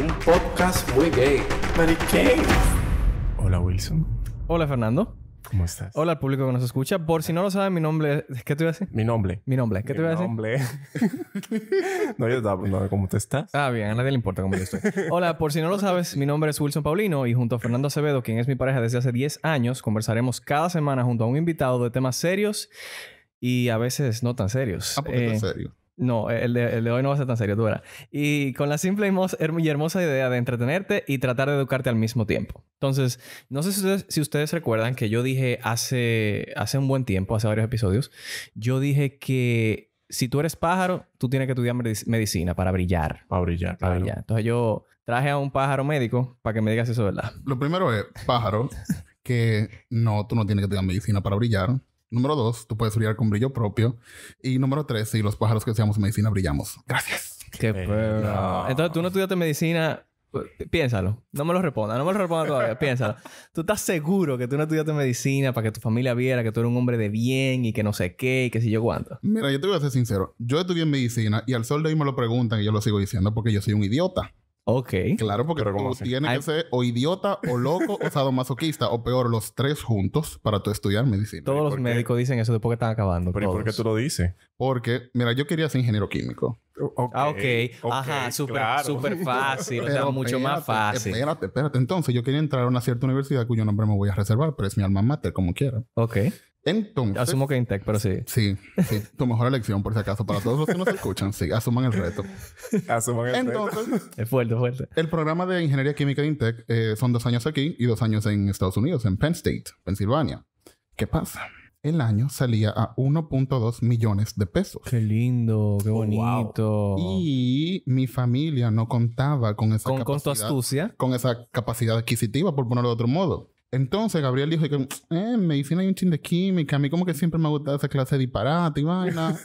un podcast muy gay. Hola Wilson. Hola Fernando. ¿Cómo estás? Hola al público que nos escucha. Por si no lo saben, mi nombre es... ¿Qué te voy a decir? Mi nombre. Mi nombre. ¿Qué te voy a decir? Mi nombre. no, yo estaba cómo te estás. Ah, bien. A nadie le importa cómo yo estoy. Hola, por si no lo sabes, mi nombre es Wilson Paulino y junto a Fernando Acevedo, quien es mi pareja desde hace 10 años, conversaremos cada semana junto a un invitado de temas serios y a veces no tan serios. Ah, eh, tan serio. No, el de, hoy no va a ser tan serio, tú Y con la simple y hermosa idea de entretenerte y tratar de educarte al mismo tiempo. Entonces, no sé si ustedes, recuerdan que yo dije hace, hace un buen tiempo, hace varios episodios, yo dije que si tú eres pájaro, tú tienes que estudiar medicina para brillar. Para brillar, claro. Entonces yo traje a un pájaro médico para que me digas eso, ¿verdad? Lo primero es, pájaro, que no, tú no tienes que estudiar medicina para brillar Número dos, tú puedes brillar con brillo propio. Y número tres, si los pájaros que seamos medicina brillamos. Gracias. Qué eh, perro. Entonces tú no estudiaste medicina. Eh, piénsalo. No me lo responda. No me lo responda todavía. Piénsalo. Tú estás seguro que tú no estudiaste medicina para que tu familia viera que tú eres un hombre de bien y que no sé qué y que si yo cuánto. Mira, yo te voy a ser sincero. Yo estudié medicina y al sol de hoy me lo preguntan y yo lo sigo diciendo porque yo soy un idiota. Ok. Claro, porque tú tienes que ser o idiota, o loco, o sadomasoquista, o peor, los tres juntos para tú estudiar medicina. Todos los médicos dicen eso después que están acabando. ¿Pero por qué tú lo dices? Porque, mira, yo quería ser ingeniero químico. ah, ok. Ajá, súper fácil. mucho más fácil. Espérate, espérate. Entonces, yo quería entrar a una cierta universidad cuyo nombre me voy a reservar, pero es mi alma mater, como quiera. Ok. Entonces. Asumo que Intec, pero sí. Sí, Tu mejor elección, por si acaso. Para todos los que nos escuchan, sí, asuman el reto. Asuman el Entonces, reto. Es fuerte, fuerte. El programa de ingeniería química de Intec eh, son dos años aquí y dos años en Estados Unidos, en Penn State, Pensilvania. ¿Qué pasa? El año salía a 1.2 millones de pesos. Qué lindo, qué oh, bonito. Y mi familia no contaba con esa capacidad. Con astucia. Con esa capacidad adquisitiva, por ponerlo de otro modo. Entonces Gabriel dijo que eh, en medicina hay un chin de química, a mí como que siempre me ha gustado esa clase de disparate y vaina.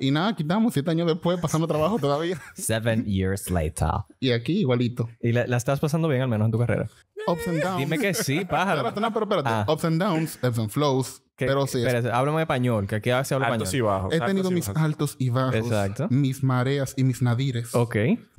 y nada, quitamos siete años después pasando trabajo todavía. Seven years later. Y aquí igualito. Y la, la estás pasando bien al menos en tu carrera. Ups and downs. Dime que sí, pájaro. Pero, no, pero espérate. Ah. Ups and downs, ups and flows. pero sí. Espérate, háblame español, que aquí se altos español. Altos y bajos. He tenido mis altos y bajos. Mis mareas y mis nadires. Ok.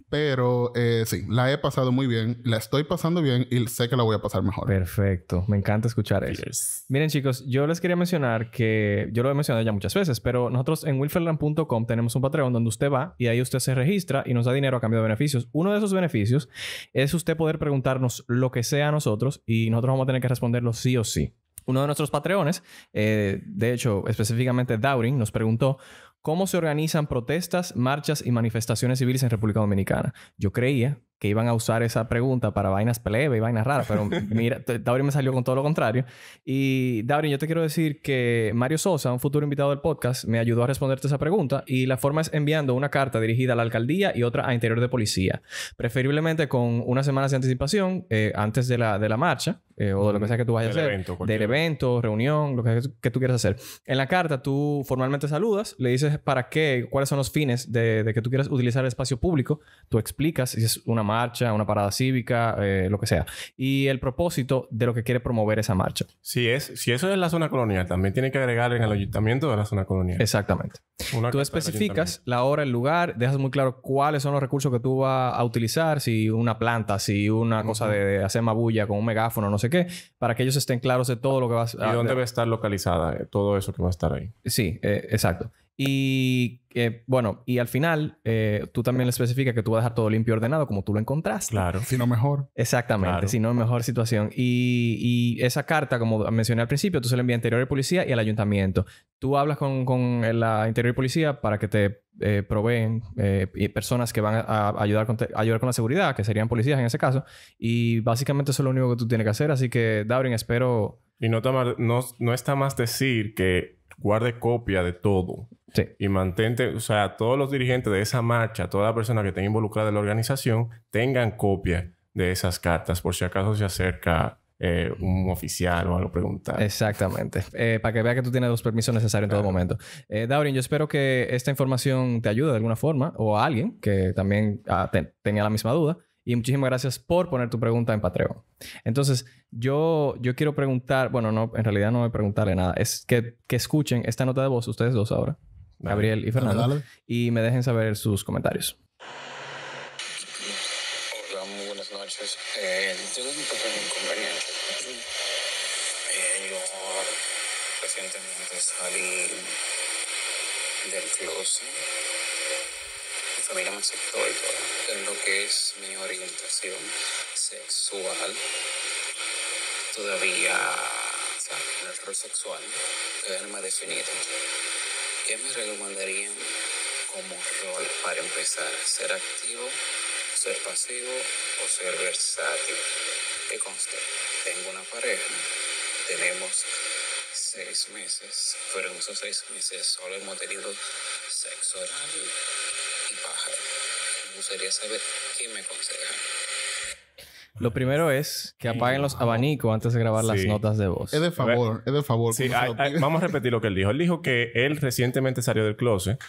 Pero eh, sí, la he pasado muy bien, la estoy pasando bien y sé que la voy a pasar mejor. Perfecto, me encanta escuchar eso. Miren chicos, yo les quería mencionar que yo lo he mencionado ya muchas veces, pero nosotros en wilferland.com tenemos un Patreon donde usted va y ahí usted se registra y nos da dinero a cambio de beneficios. Uno de esos beneficios es usted poder preguntarnos lo que sea a nosotros y nosotros vamos a tener que responderlo sí o sí. Uno de nuestros patreones, eh, de hecho específicamente Daurin, nos preguntó cómo se organizan protestas, marchas y manifestaciones civiles en República Dominicana. Yo creía iban a usar esa pregunta para vainas plebe y vainas raras, pero mira, Daurin me salió con todo lo contrario. Y Daurin, yo te quiero decir que Mario Sosa, un futuro invitado del podcast, me ayudó a responderte esa pregunta y la forma es enviando una carta dirigida a la alcaldía y otra a interior de policía, preferiblemente con unas semanas de anticipación eh, antes de la, de la marcha eh, o de lo que sea que tú vayas a hacer, evento, del evento, reunión, lo que, que tú quieras hacer. En la carta tú formalmente saludas, le dices para qué, cuáles son los fines de, de que tú quieras utilizar el espacio público, tú explicas si es una marcha marcha, una parada cívica, eh, lo que sea. Y el propósito de lo que quiere promover esa marcha. Si, es, si eso es la zona colonial, también tiene que agregar en el ayuntamiento de la zona colonial. Exactamente. tú especificas la hora, el lugar, dejas muy claro cuáles son los recursos que tú vas a utilizar, si una planta, si una cosa de, hacer mabulla con un megáfono, no sé qué, para que ellos estén claros de todo lo que vas a... ¿Y dónde va a estar localizada eh, todo eso que va a estar ahí? Sí, eh, exacto. Y bueno, y al final eh, tú también le especificas que tú vas a dejar todo limpio y ordenado como tú lo encontraste. Claro. Si no mejor. Exactamente, sino si no mejor situación. Y, esa carta, como mencioné al principio, tú se la envías a Interior y Policía y al Ayuntamiento. Tú hablas con, con la Interior y Policía para que te eh, proveen eh, personas que van a, ayudar, con ayudar con la seguridad, que serían policías en ese caso. Y básicamente eso es lo único que tú tienes que hacer. Así que, Dabrin, espero... Y no, no está más decir que guarde copia de todo. Y mantente, o sea, todos los dirigentes de esa marcha, toda la persona que esté involucrada en la organización, tengan copia de esas cartas, por si acaso se acerca eh, un oficial o algo preguntar. Exactamente. Eh, para que vea que tú tienes los permisos necesarios en todo momento. Eh, Daurin, yo espero que esta información te ayude de alguna forma o a alguien que también ah, tenga tenía la misma duda. Y muchísimas gracias por poner tu pregunta en Patreon. Entonces, yo, yo quiero preguntar, bueno, no, en realidad no voy a preguntarle nada, es que, que escuchen esta nota de voz ustedes dos ahora. Gabriel y Fernando. Y me dejen saber sus comentarios. Hola, muy buenas noches. Eh, tengo un pequeño inconveniente. yo recientemente salí del closet. Mi familia me aceptó y todo. En lo que es mi orientación sexual, todavía, o sea, el rol sexual, todavía no me definido. ¿Qué me recomendarían como rol para empezar? ¿Ser activo, ser pasivo o ser versátil? ¿Qué conste, tengo una pareja, tenemos seis meses, pero en esos seis meses solo hemos tenido sexo oral y paja. Me gustaría saber qué me aconsejan. Lo primero es que apaguen los abanicos antes de grabar las notas de voz. Es de favor, es de favor. vamos a repetir lo que él dijo. Él dijo que él recientemente salió del closet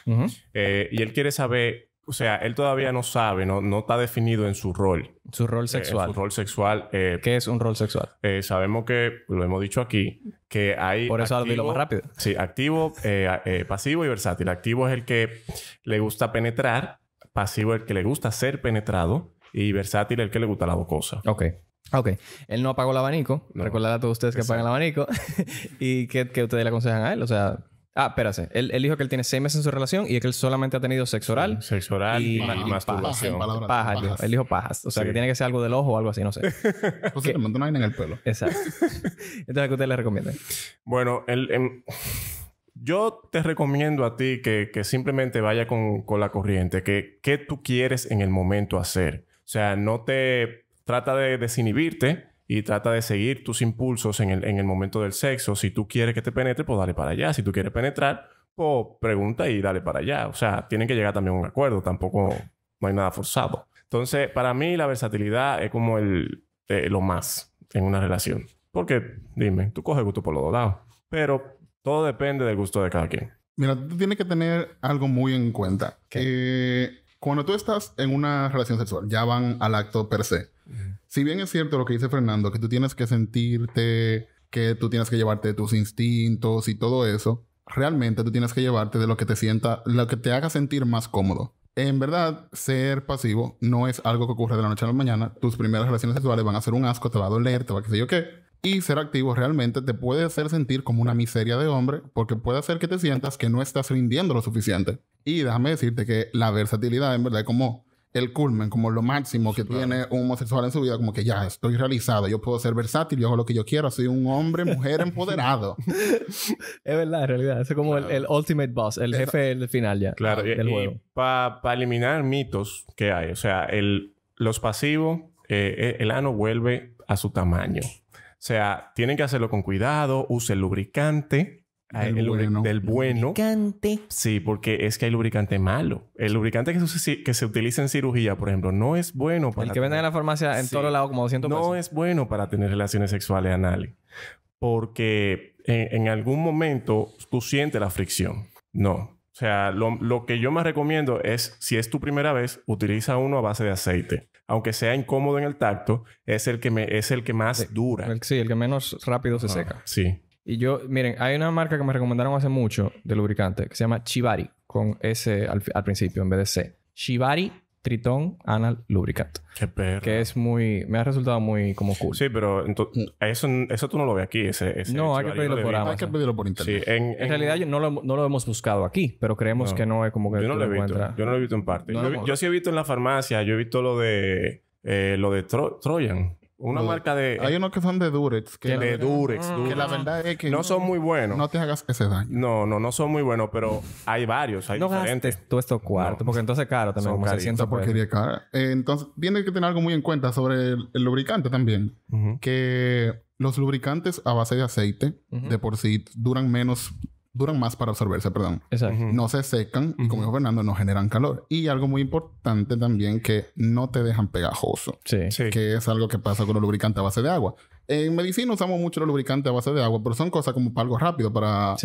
eh, y él quiere saber, o sea, él todavía no sabe, no, no está definido en su rol. Su rol eh, sexual. su rol sexual. Eh, ¿Qué es un rol sexual? sabemos que, lo hemos dicho aquí, que hay... Por eso activo, más rápido. Sí, activo, pasivo y versátil. Activo es el que le gusta penetrar, pasivo es el que le gusta ser penetrado y versátil el que le gusta la bocosa. Ok. Ok. Él no apagó el abanico. Recuerda a todos ustedes que apagan el abanico. ¿Y qué, ustedes le aconsejan a él? O sea... Ah, espérase. Él, dijo que él tiene seis meses en su relación y es que él solamente ha tenido sexo oral. sexo oral y, masturbación. pajas. pajas. Él dijo pajas. O sea, que tiene que ser algo del ojo o algo así, no sé. sea, le mandó una vaina en el pelo. Exacto. Entonces, ¿qué ustedes le recomienda? Bueno, él... Em, yo te recomiendo a ti que, simplemente vaya con, la corriente, que qué tú quieres en el momento hacer. O sea, no te trata de desinhibirte y trata de seguir tus impulsos en el, momento del sexo. Si tú quieres que te penetre, pues dale para allá. Si tú quieres penetrar, pues pregunta y dale para allá. O sea, tienen que llegar también a un acuerdo. Tampoco no hay nada forzado. Entonces, para mí la versatilidad es como el, eh, lo más en una relación. Porque, dime, tú coges gusto por los dos lados. Pero todo depende del gusto de cada quien. Mira, tú tienes que tener algo muy en cuenta. que eh, cuando tú estás en una relación sexual, ya van al acto per se. Si bien es cierto lo que dice Fernando, que tú tienes que sentirte, que tú tienes que llevarte tus instintos y todo eso, realmente tú tienes que llevarte de lo que te sienta, lo que te haga sentir más cómodo. En verdad, ser pasivo no es algo que ocurre de la noche a la mañana. Tus primeras relaciones sexuales van a ser un asco, te va a doler, te va a qué sé yo qué y ser activo realmente te puede hacer sentir como una miseria de hombre porque puede hacer que te sientas que no estás rindiendo lo suficiente. Y déjame decirte que la versatilidad en verdad es como el culmen, como lo máximo que tiene un homosexual en su vida, como que ya estoy realizado, yo puedo ser versátil, yo hago lo que yo quiero, soy un hombre, mujer empoderado. es verdad, en realidad, es como el, ultimate boss, el jefe del final ya. Claro, Para eliminar mitos que hay, o sea, el, los pasivos, eh, eh, el ano vuelve a su tamaño. O sea, tienen que hacerlo con cuidado, use el lubricante. Ah, del, bueno. Lubricante. Sí, porque es que hay lubricante malo. El lubricante que se, que se utiliza en cirugía, por ejemplo, no es bueno para. El que venden en la farmacia en todos lados como 200 pesos. No es bueno para tener relaciones sexuales anales. Porque en, algún momento tú sientes la fricción. No. O sea, lo, lo, que yo más recomiendo es, si es tu primera vez, utiliza uno a base de aceite aunque sea incómodo en el tacto, es el que, me, es el que más dura. El, sí, el que menos rápido se seca. Sí. Y yo, miren, hay una marca que me recomendaron hace mucho de lubricante que se llama Chivari, con S al, al principio en vez de C. Chivari Tritón Anal Lubricant. Qué perro. Que es muy... Me ha resultado muy como cool. Sí, pero eso, eso tú no lo ves aquí. Ese, no, hay que pedirlo por Hay que pedirlo por internet. en, realidad yo no, lo, no, hemos buscado aquí, pero creemos que no es como que... Yo no lo he visto. Yo no lo he visto en parte. yo, sí he visto en la farmacia. Yo he visto lo de... Eh, lo de Trojan. Una marca de. Hay unos que son de Durex. Que, de mm. Durex, Que la verdad es que. No, son muy buenos. No te hagas ese daño. No, no, no son muy buenos, pero hay varios. Hay diferentes. todo esto cuarto, porque entonces es caro también. Son como porquería cara. Eh, entonces, tiene que tener algo muy en cuenta sobre el, lubricante también. Que los lubricantes a base de aceite, de por sí, duran menos duran más para absorberse, perdón. Exacto. No se secan y como dijo Fernando, no generan calor. Y algo muy importante también que no te dejan pegajoso. Que es algo que pasa con los lubricantes a base de agua. En medicina usamos mucho los lubricantes a base de agua, pero son cosas como para algo rápido, para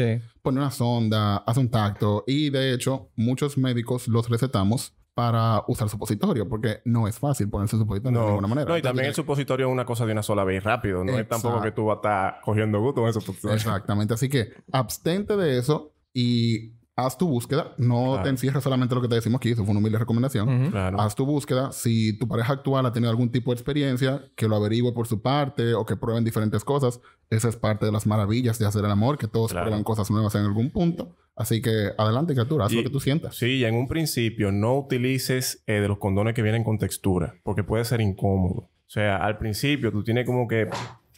poner una sonda, hacer un tacto. Y de hecho, muchos médicos los recetamos para usar supositorio, porque no es fácil ponerse supositorio de ninguna manera. No, y también el supositorio es una cosa de una sola vez rápido, no es tampoco que tú vas a estar cogiendo gusto con eso. Exactamente, así que abstente de eso y haz tu búsqueda, no te encierres solamente lo que te decimos aquí, eso fue una humilde recomendación. Haz tu búsqueda, si tu pareja actual ha tenido algún tipo de experiencia, que lo averigüe por su parte o que prueben diferentes cosas, esa es parte de las maravillas de hacer el amor, que todos prueban cosas nuevas en algún punto. Así que adelante, criatura, haz lo que tú sientas. Sí, y en un principio no utilices eh, de los condones que vienen con textura, porque puede ser incómodo. O sea, al principio tú tienes como que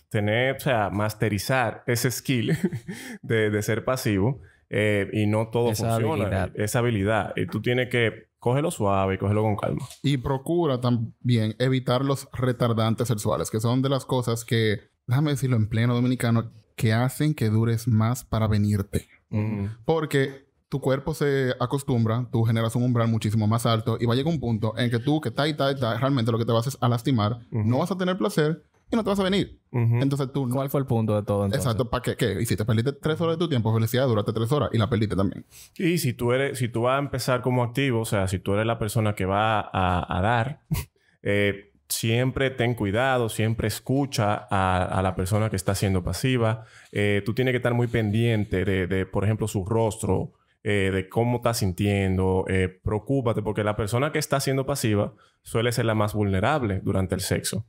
tener, o sea, masterizar ese skill de, de ser pasivo eh, y no todo esa funciona. Habilidad. Eh, esa habilidad. Y tú tienes que cogerlo suave, y cogerlo con calma. Y procura también evitar los retardantes sexuales, que son de las cosas que, déjame decirlo en pleno dominicano, que hacen que dures más para venirte. Mm. Porque tu cuerpo se acostumbra, tú generas un umbral muchísimo más alto y va a llegar un punto en que tú, que está y está realmente lo que te vas es a lastimar, no vas a tener placer y no te vas a venir. Entonces tú ¿Cuál fue el punto de todo Exacto, ¿para qué? Y si te perdiste tres horas de tu tiempo, ...felicidad duraste tres horas y la perdiste también. Y si tú eres, si tú vas a empezar como activo, o sea, si tú eres la persona que va a, dar, eh, siempre ten cuidado, siempre escucha a, la persona que está siendo pasiva. Eh, tú tienes que estar muy pendiente de, por ejemplo, su rostro, eh, de cómo está sintiendo. preocúpate porque la persona que está siendo pasiva suele ser la más vulnerable durante el sexo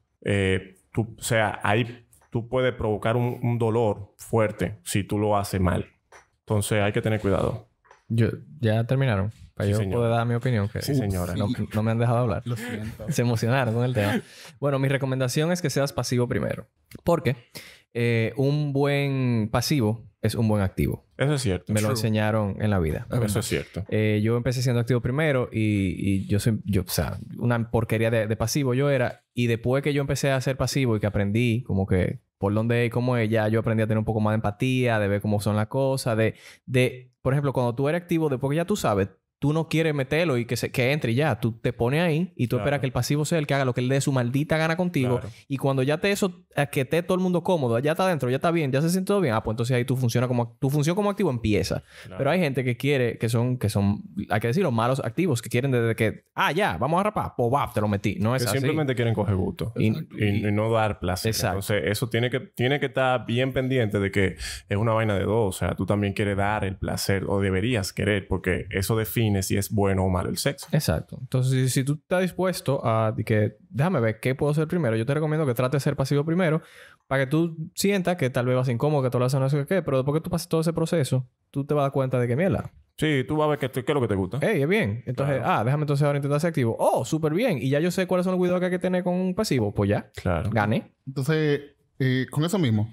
tú, o sea, ahí tú puedes provocar un, dolor fuerte si tú lo haces mal. Entonces hay que tener cuidado. Yo, ya terminaron. Para yo puedo dar mi opinión. Que sí, señora. No, me han dejado hablar. Lo siento. Se emocionaron con el tema. Bueno, mi recomendación es que seas pasivo primero. Porque eh, un buen pasivo es un buen activo. Eso es cierto. Me lo enseñaron en la vida. Eso es cierto. Eh, yo empecé siendo activo primero y, yo soy, yo, o sea, una porquería de, pasivo yo era. Y después que yo empecé a ser pasivo y que aprendí como que por donde... y cómo es, ya yo aprendí a tener un poco más de empatía, de ver cómo son las cosas, de, de, por ejemplo, cuando tú eres activo, después ya tú sabes, tú no quieres meterlo y que, se, que entre y ya. Tú te pones ahí y tú esperas que el pasivo sea el que haga lo que él dé su maldita gana contigo. Y cuando ya te eso, que esté todo el mundo cómodo, ya está adentro, ya está bien, ya se siente todo bien, ah, pues entonces ahí tú funciona como, tu función como activo empieza. Pero hay gente que quiere, que son, que son, hay que decir, los malos activos, que quieren desde que, ah, ya, vamos a rapar, ¡Po, pues, va, te lo metí. No es que Simplemente quieren coger gusto y, no dar placer. Exacto. Entonces, eso tiene que, tiene que estar bien pendiente de que es una vaina de dos. O sea, tú también quieres dar el placer o deberías querer, porque eso define si es bueno o malo el sexo. Exacto. Entonces, si, tú estás dispuesto a que, déjame ver qué puedo hacer primero, yo te recomiendo que trates de ser pasivo primero para que tú sientas que tal vez vas incómodo, que tú lo haces no sé qué, pero después que tú pases todo ese proceso, tú te vas a dar cuenta de que mierda. Sí, tú vas a ver qué, es lo que te gusta. Ey, es bien. Entonces, ah, déjame entonces ahora intentar ser activo. Oh, súper bien. Y ya yo sé cuáles son los cuidados que hay que tener con un pasivo. Pues ya. Claro. Gane Entonces, eh, con eso mismo.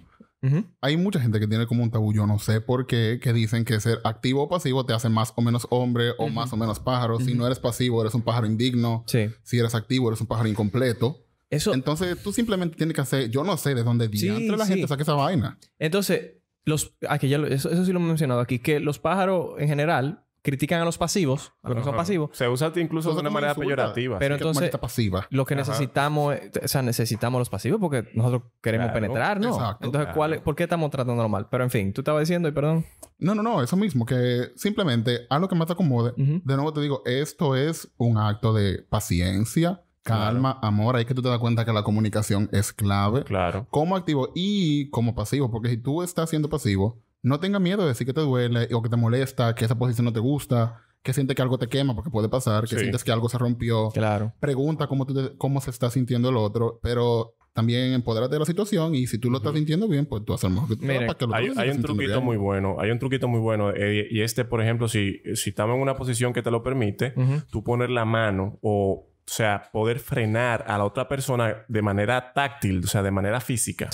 Hay mucha gente que tiene como un tabú, yo no sé por qué, que dicen que ser activo o pasivo te hace más o menos hombre o más o menos pájaro. Si no eres pasivo, eres un pájaro indigno. Si eres activo, eres un pájaro incompleto. Eso... Entonces tú simplemente tienes que hacer, yo no sé de dónde viene entre la gente saca esa vaina. Entonces, los, aquí ah, eso, eso, sí lo hemos mencionado aquí, que los pájaros en general critican a los pasivos, a los son pasivos. Se usa incluso de una manera peyorativa. Pero entonces entonces, pasiva. lo que necesitamos, eh, o sea, necesitamos los pasivos porque nosotros queremos penetrar, ¿no? Exacto. Entonces, ¿cuál, ¿por qué estamos tratándolo mal? Pero en fin, tú estabas diciendo, y perdón. No, no, no, eso mismo, que simplemente a lo que más te acomode. De nuevo te digo, esto es un acto de paciencia, calma, amor. Ahí es que tú te das cuenta que la comunicación es clave. Claro. Como activo y como pasivo, porque si tú estás siendo pasivo, no tenga miedo de decir que te duele o que te molesta, que esa posición no te gusta, que sientes que algo te quema, porque puede pasar, que sientes que algo se rompió. Claro. Pregunta cómo, cómo se está sintiendo el otro, pero también empodérate de la situación y si tú lo estás sintiendo bien, pues tú haces lo mejor que tú hay, un truquito muy bueno, hay un truquito muy bueno eh, y este, por ejemplo, si, si estamos en una posición que te lo permite, tú poner la mano o o sea, poder frenar a la otra persona de manera táctil, o sea, de manera física,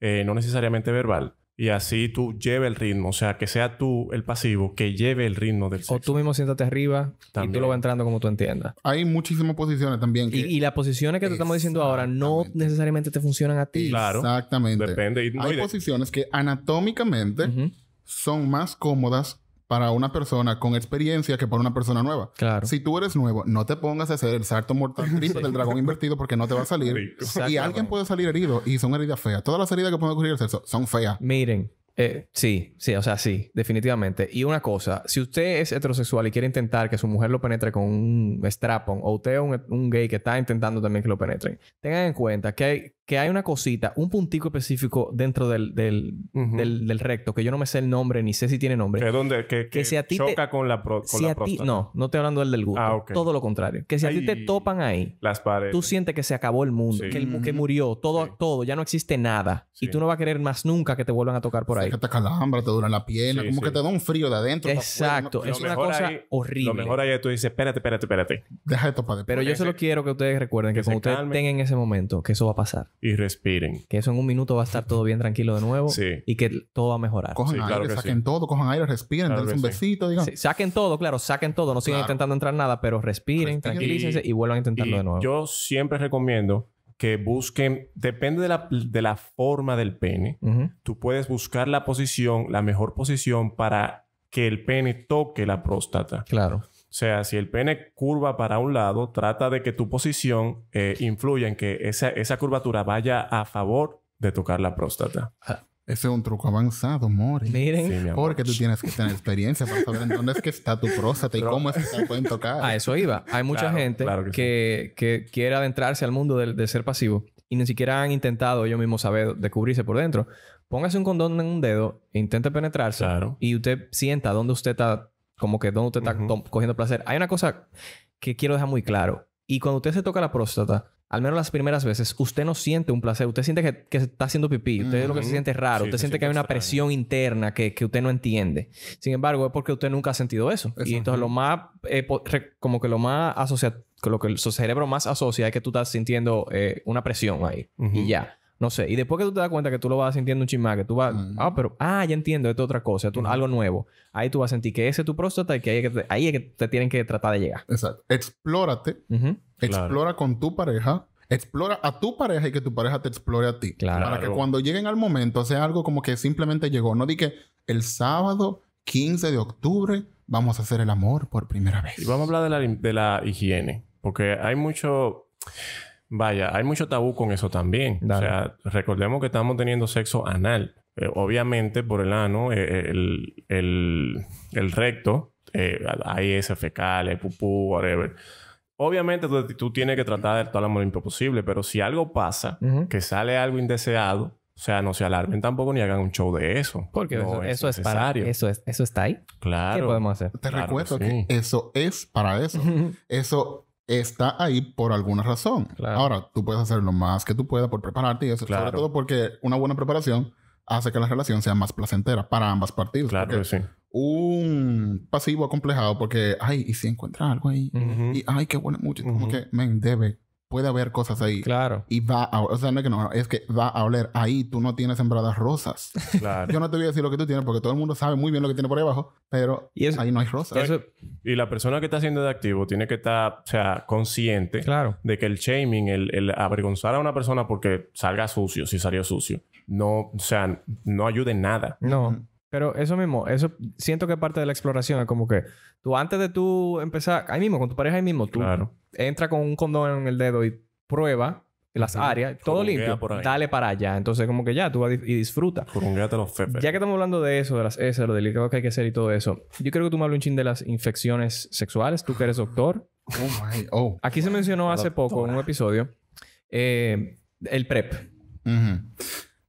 eh, no necesariamente verbal y así tú lleve el ritmo. O sea, que sea tú el pasivo que lleve el ritmo del sexo. O tú mismo siéntate arriba y tú lo vas entrando como tú entiendas. Hay muchísimas posiciones también. Y, las posiciones que te estamos diciendo ahora no necesariamente te funcionan a ti. Claro. Exactamente. Depende. hay, posiciones que anatómicamente son más cómodas para una persona con experiencia que para una persona nueva. Claro. Si tú eres nuevo, no te pongas a hacer el salto mortal triple del dragón invertido porque no te va a salir. y alguien puede salir herido y son heridas feas. Todas las heridas que pueden ocurrir son feas. Miren, eh, sí, sí, o sea, sí, definitivamente. Y una cosa, si usted es heterosexual y quiere intentar que su mujer lo penetre con un strap o usted es un, gay que está intentando también que lo penetren, tengan en cuenta que hay que hay una cosita, un puntico específico dentro del, del, del, recto, que yo no me sé el nombre, ni sé si tiene nombre. ¿Que dónde? Que, que, choca con la, pro, con la próstata. no, no estoy hablando del del gusto. Ah, todo lo contrario. Que si a ti te topan ahí, las paredes. tú sientes que se acabó el mundo, que, que mm. murió, todo, todo, ya no existe nada. Y tú no vas a querer más nunca que te vuelvan a tocar por ahí. que te calambra, te dura la piel. como que te da un frío de adentro. Exacto. es una cosa horrible. Lo mejor ahí tú dices, espérate, espérate, espérate. Deja Pero yo solo quiero que ustedes recuerden que, cuando ustedes estén en ese momento, que eso va a pasar y respiren. Que eso en un minuto va a estar todo bien tranquilo de nuevo sí. y que todo va a mejorar. Cojan aire, que saquen todo, cojan aire, respiren, denles un besito, digan. saquen todo, claro, saquen todo, no sigan intentando entrar nada, pero respiren, tranquilícense y, vuelvan a intentarlo de nuevo. Yo siempre recomiendo que busquen, depende de la, forma del pene, tú puedes buscar la posición, la mejor posición para que el pene toque la próstata. Claro. O sea, si el pene curva para un lado, trata de que tu posición eh, influya en que esa, esa, curvatura vaya a favor de tocar la próstata. Ah, ese es un truco avanzado, More. Miren. porque tú tienes que tener experiencia para saber dónde es que está tu próstata y cómo es que se pueden tocar. A eso iba. Hay mucha gente que, que, quiere adentrarse al mundo de ser pasivo y ni siquiera han intentado ellos mismos saber descubrirse por dentro. Póngase un condón en un dedo, intente penetrarse y usted sienta dónde usted está como que donde usted está cogiendo placer. Hay una cosa que quiero dejar muy claro. Y cuando usted se toca la próstata, al menos las primeras veces, usted no siente un placer. Usted siente que, está haciendo pipí. Usted lo que se siente raro. usted siente que hay una presión interna que, usted no entiende. Sin embargo, es porque usted nunca ha sentido eso. Y entonces lo más... Eh, como que lo más asocia... Lo que su cerebro más asocia es que tú estás sintiendo eh, una presión ahí. Y ya. No sé. Y después que tú te das cuenta que tú lo vas sintiendo un chismar, que tú vas, ah, pero, ah, ya entiendo, esto es otra cosa, algo nuevo. Ahí tú vas a sentir que ese es tu próstata y que ahí, es que te, tienen que tratar de llegar. Exacto. Explórate. Explora con tu pareja. Explora a tu pareja y que tu pareja te explore a ti. Claro. Para que cuando lleguen al momento sea algo como que simplemente llegó. No di que el sábado 15 de octubre vamos a hacer el amor por primera vez. Y vamos a hablar de la, de la higiene. Porque hay mucho... Vaya, hay mucho tabú con eso también. O sea, recordemos que estamos teniendo sexo anal. Eh, obviamente, por el ano, eh, eh, el, el, el, recto, ahí hay ese fecal, pupú, whatever. Obviamente, tú, tienes que tratar de todo más limpio posible, pero si algo pasa, que sale algo indeseado, o sea, no se alarmen tampoco ni hagan un show de eso. Porque eso, es, eso eso eso está ahí. Claro. ¿Qué podemos hacer? Te recuerdo que, eso es para eso. eso está ahí por alguna razón. Ahora, tú puedes hacer lo más que tú puedas por prepararte y eso, sobre todo porque una buena preparación hace que la relación sea más placentera para ambas partes. Claro sí. Un pasivo acomplejado porque, ay, y si encuentra algo ahí, y ay, qué bueno, mucho, como que, me debe puede haber cosas ahí. Claro. Y va a, o sea, no es que no, es que va a oler ahí, tú no tienes sembradas rosas. Claro. Yo no te voy a decir lo que tú tienes porque todo el mundo sabe muy bien lo que tiene por ahí abajo, pero y ahí no hay rosas. y la persona que está haciendo de activo tiene que estar, o sea, consciente claro. de que el shaming, el, avergonzar a una persona porque salga sucio, si salió sucio, no, o sea, no ayude en nada. No. Pero eso mismo, eso siento que parte de la exploración es como que tú antes de tú empezar, ahí mismo, con tu pareja ahí mismo, tú entra con un condón en el dedo y prueba las áreas, todo limpio, dale para allá. Entonces, como que ya, tú vas y disfruta. los Ya que estamos hablando de eso, de las S, de lo delicado que hay que hacer y todo eso, yo creo que tú me hablas un chin de las infecciones sexuales, tú que eres doctor. Oh my, oh. Aquí se mencionó hace poco en un episodio eh, el PrEP.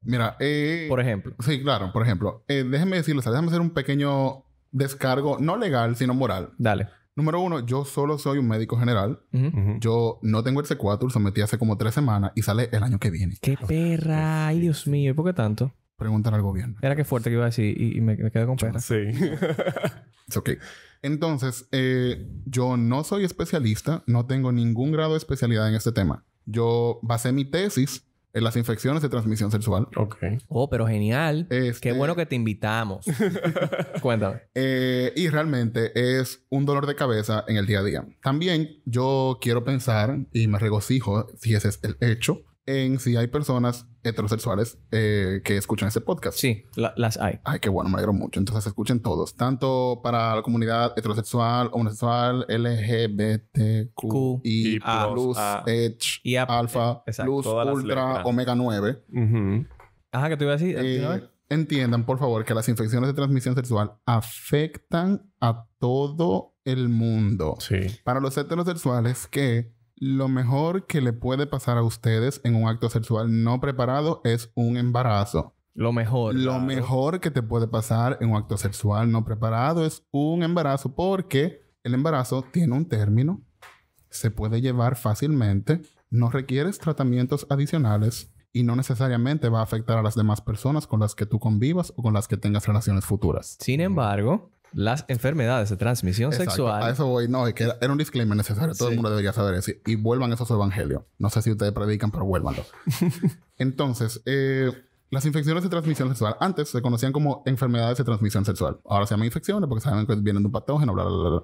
Mira, eh, por ejemplo. Sí, claro, por ejemplo. Eh, déjeme decirlo, o hacer un pequeño descargo, no legal, sino moral. Dale. Número uno, yo solo soy un médico general. Yo no tengo el C4, lo sometí hace como tres semanas y sale el año que viene. ¡Qué perra! ¡Ay, Dios mío! ¿Y por qué tanto? Preguntar al gobierno. Era que fuerte que iba a decir y, me, quedé con perra. Sí. It's Entonces, eh, yo no soy especialista, no tengo ningún grado de especialidad en este tema. Yo basé mi tesis en eh, las infecciones de transmisión sexual. Ok. Oh, pero genial. Qué este, bueno que te invitamos. Cuéntame. Eh, y realmente es un dolor de cabeza en el día a día. También yo quiero pensar y me regocijo si ese es el hecho en si hay personas heterosexuales eh, que escuchan este podcast. Sí, las hay. Ay, qué bueno, me alegro mucho. Entonces escuchen todos, tanto para la comunidad heterosexual, homosexual, LGBT, plus, Edge, y Alfa, plus, Luz, eh, Ultra, Omega 9. Ajá, que te iba a decir. Eh, entiendan, por favor, que las infecciones de transmisión sexual afectan a todo el mundo. Sí. Para los heterosexuales que lo mejor que le puede pasar a ustedes en un acto sexual no preparado es un embarazo. Lo mejor. Lo mejor que te puede pasar en un acto sexual no preparado es un embarazo porque el embarazo tiene un término, se puede llevar fácilmente, no requieres tratamientos adicionales y no necesariamente va a afectar a las demás personas con las que tú convivas o con las que tengas relaciones futuras. Sin embargo, las enfermedades de transmisión Exacto. sexual. A eso voy, no, es que era, un disclaimer necesario, todo el mundo debería saber eso. Y vuelvan eso a su evangelio. No sé si ustedes predican, pero vuélvanlo. Entonces, eh, las infecciones de transmisión sexual antes se conocían como enfermedades de transmisión sexual. Ahora se llaman infecciones porque saben que vienen de un patógeno, bla, bla, bla.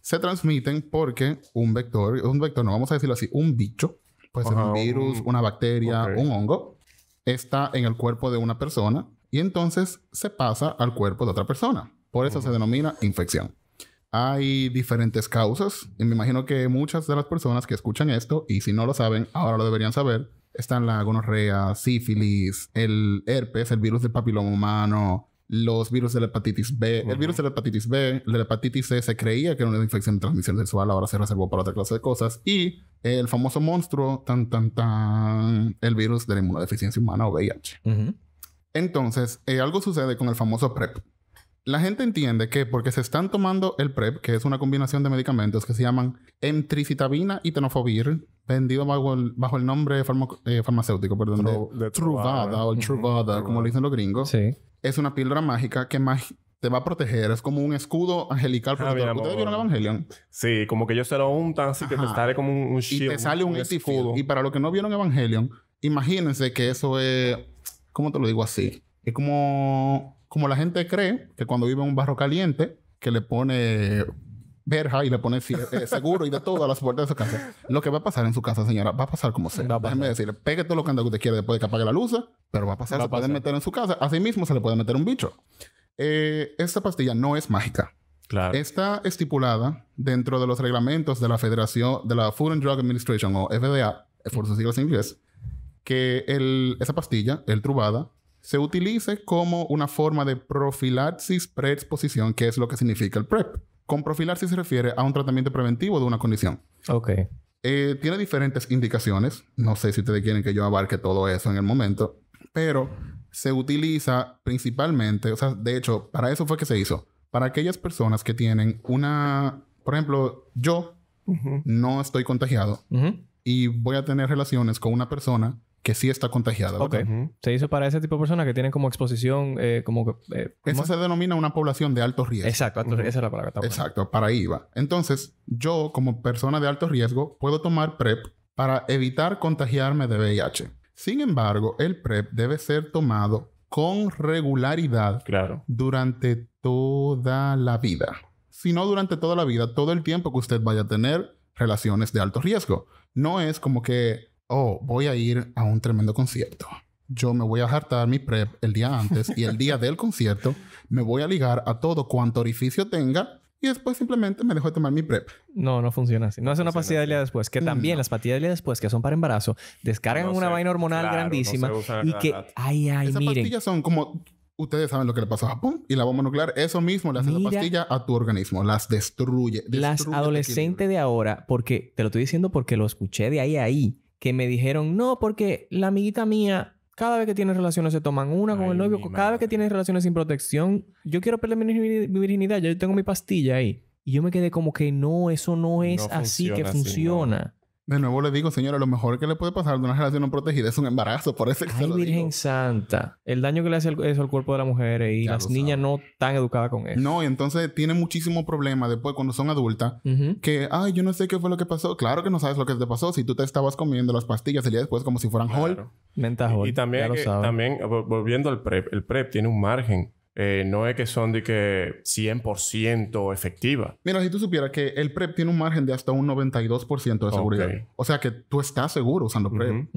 Se transmiten porque un vector, un vector, no vamos a decirlo así, un bicho, puede ser un virus, una bacteria, un hongo, está en el cuerpo de una persona y entonces se pasa al cuerpo de otra persona. Por eso se denomina infección. Hay diferentes causas y me imagino que muchas de las personas que escuchan esto y si no lo saben, ahora lo deberían saber. Están la gonorrea, sífilis, el herpes, el virus del papiloma humano, los virus de la hepatitis B. El virus de la hepatitis B, la hepatitis C se creía que era una infección de transmisión sexual, ahora se reservó para otra clase de cosas. Y el famoso monstruo, tan, tan, tan, el virus de la inmunodeficiencia humana o VIH. Entonces, eh, algo sucede con el famoso PrEP la gente entiende que porque se están tomando el PrEP, que es una combinación de medicamentos que se llaman emtricitabina y tenofovir, vendido bajo el, bajo el nombre eh, farmacéutico, perdón, de, Truvada, o Truvada, como lo dicen los gringos, sí. es una píldora mágica que te va a proteger. Es como un escudo angelical. Ah, mira, ¿Ustedes vieron Evangelion? Sí, como que yo se un untan, así que te sale como un, shield. Y te sale un, un Y para los que no vieron Evangelion, imagínense que eso es... ¿Cómo te lo digo así? Es como como la gente cree que cuando vive en un barro caliente, que le pone verja y le pone seguro y de todo a las puertas de su casa. Lo que va a pasar en su casa, señora, va a pasar como sea. Déjeme decirle, pegue todo lo que usted quiere después que apague la luz, pero va a pasar. se meter en su casa. mismo se le puede meter un bicho. esta pastilla no es mágica. Está estipulada dentro de los reglamentos de la Federación de la Food and Drug Administration o FDA, por sus siglas en inglés, que esa pastilla, el Trubada, se utiliza como una forma de profilaxis preexposición, que es lo que significa el PrEP. Con profilaxis se refiere a un tratamiento preventivo de una condición. Ok. Eh, tiene diferentes indicaciones. No sé si ustedes quieren que yo abarque todo eso en el momento, pero se utiliza principalmente, o sea, de hecho, para eso fue que se hizo. Para aquellas personas que tienen una, por ejemplo, yo no estoy contagiado y voy a tener relaciones con una persona que sí está contagiada. Ok. Se hizo para ese tipo de personas que tienen como exposición, eh, como... Eh, Eso se denomina una población de alto riesgo. Exacto, esa es la palabra. Exacto, para ahí Entonces, yo como persona de alto riesgo puedo tomar PrEP para evitar contagiarme de VIH. Sin embargo, el PrEP debe ser tomado con regularidad claro. durante toda la vida. Si no durante toda la vida, todo el tiempo que usted vaya a tener relaciones de alto riesgo. No es como que oh, voy a ir a un tremendo concierto. Yo me voy a jartar mi prep el día antes y el día del concierto me voy a ligar a todo cuanto orificio tenga y después simplemente me dejo de tomar mi prep. No, no funciona así. No es una pastilla del día después, que también mm. las pastillas del día después, que son para embarazo, descargan una vaina hormonal grandísima y que, ay, ay, Esas pastillas son como ustedes saben lo que le pasó a Japón y la bomba nuclear, eso mismo le hace la pastilla a tu organismo, las destruye. las adolescente de ahora, porque te lo estoy diciendo porque lo escuché de ahí a ahí, que me dijeron, no, porque la amiguita mía, cada vez que tiene relaciones se toman una con el novio, cada vez que tiene relaciones sin protección, yo quiero perder mi virginidad, yo tengo mi pastilla ahí. Y yo me quedé como que no, eso no es así que funciona. De nuevo le digo, señora, lo mejor que le puede pasar de una relación no protegida es un embarazo, por eso que Ay, se Virgen Santa. El daño que le hace eso al cuerpo de la mujer y las niñas no están educadas con eso. No, y entonces tiene muchísimo problema después cuando son adultas que, ay, yo no sé qué fue lo que pasó. Claro que no sabes lo que te pasó si tú te estabas comiendo las pastillas el día después como si fueran claro. Menta Y, también, también volviendo al PrEP, el PrEP tiene un margen eh, no es que son de que 100% efectiva. Mira, si tú supieras que el PrEP tiene un margen de hasta un 92% de seguridad. O sea que tú estás seguro usando PrEP.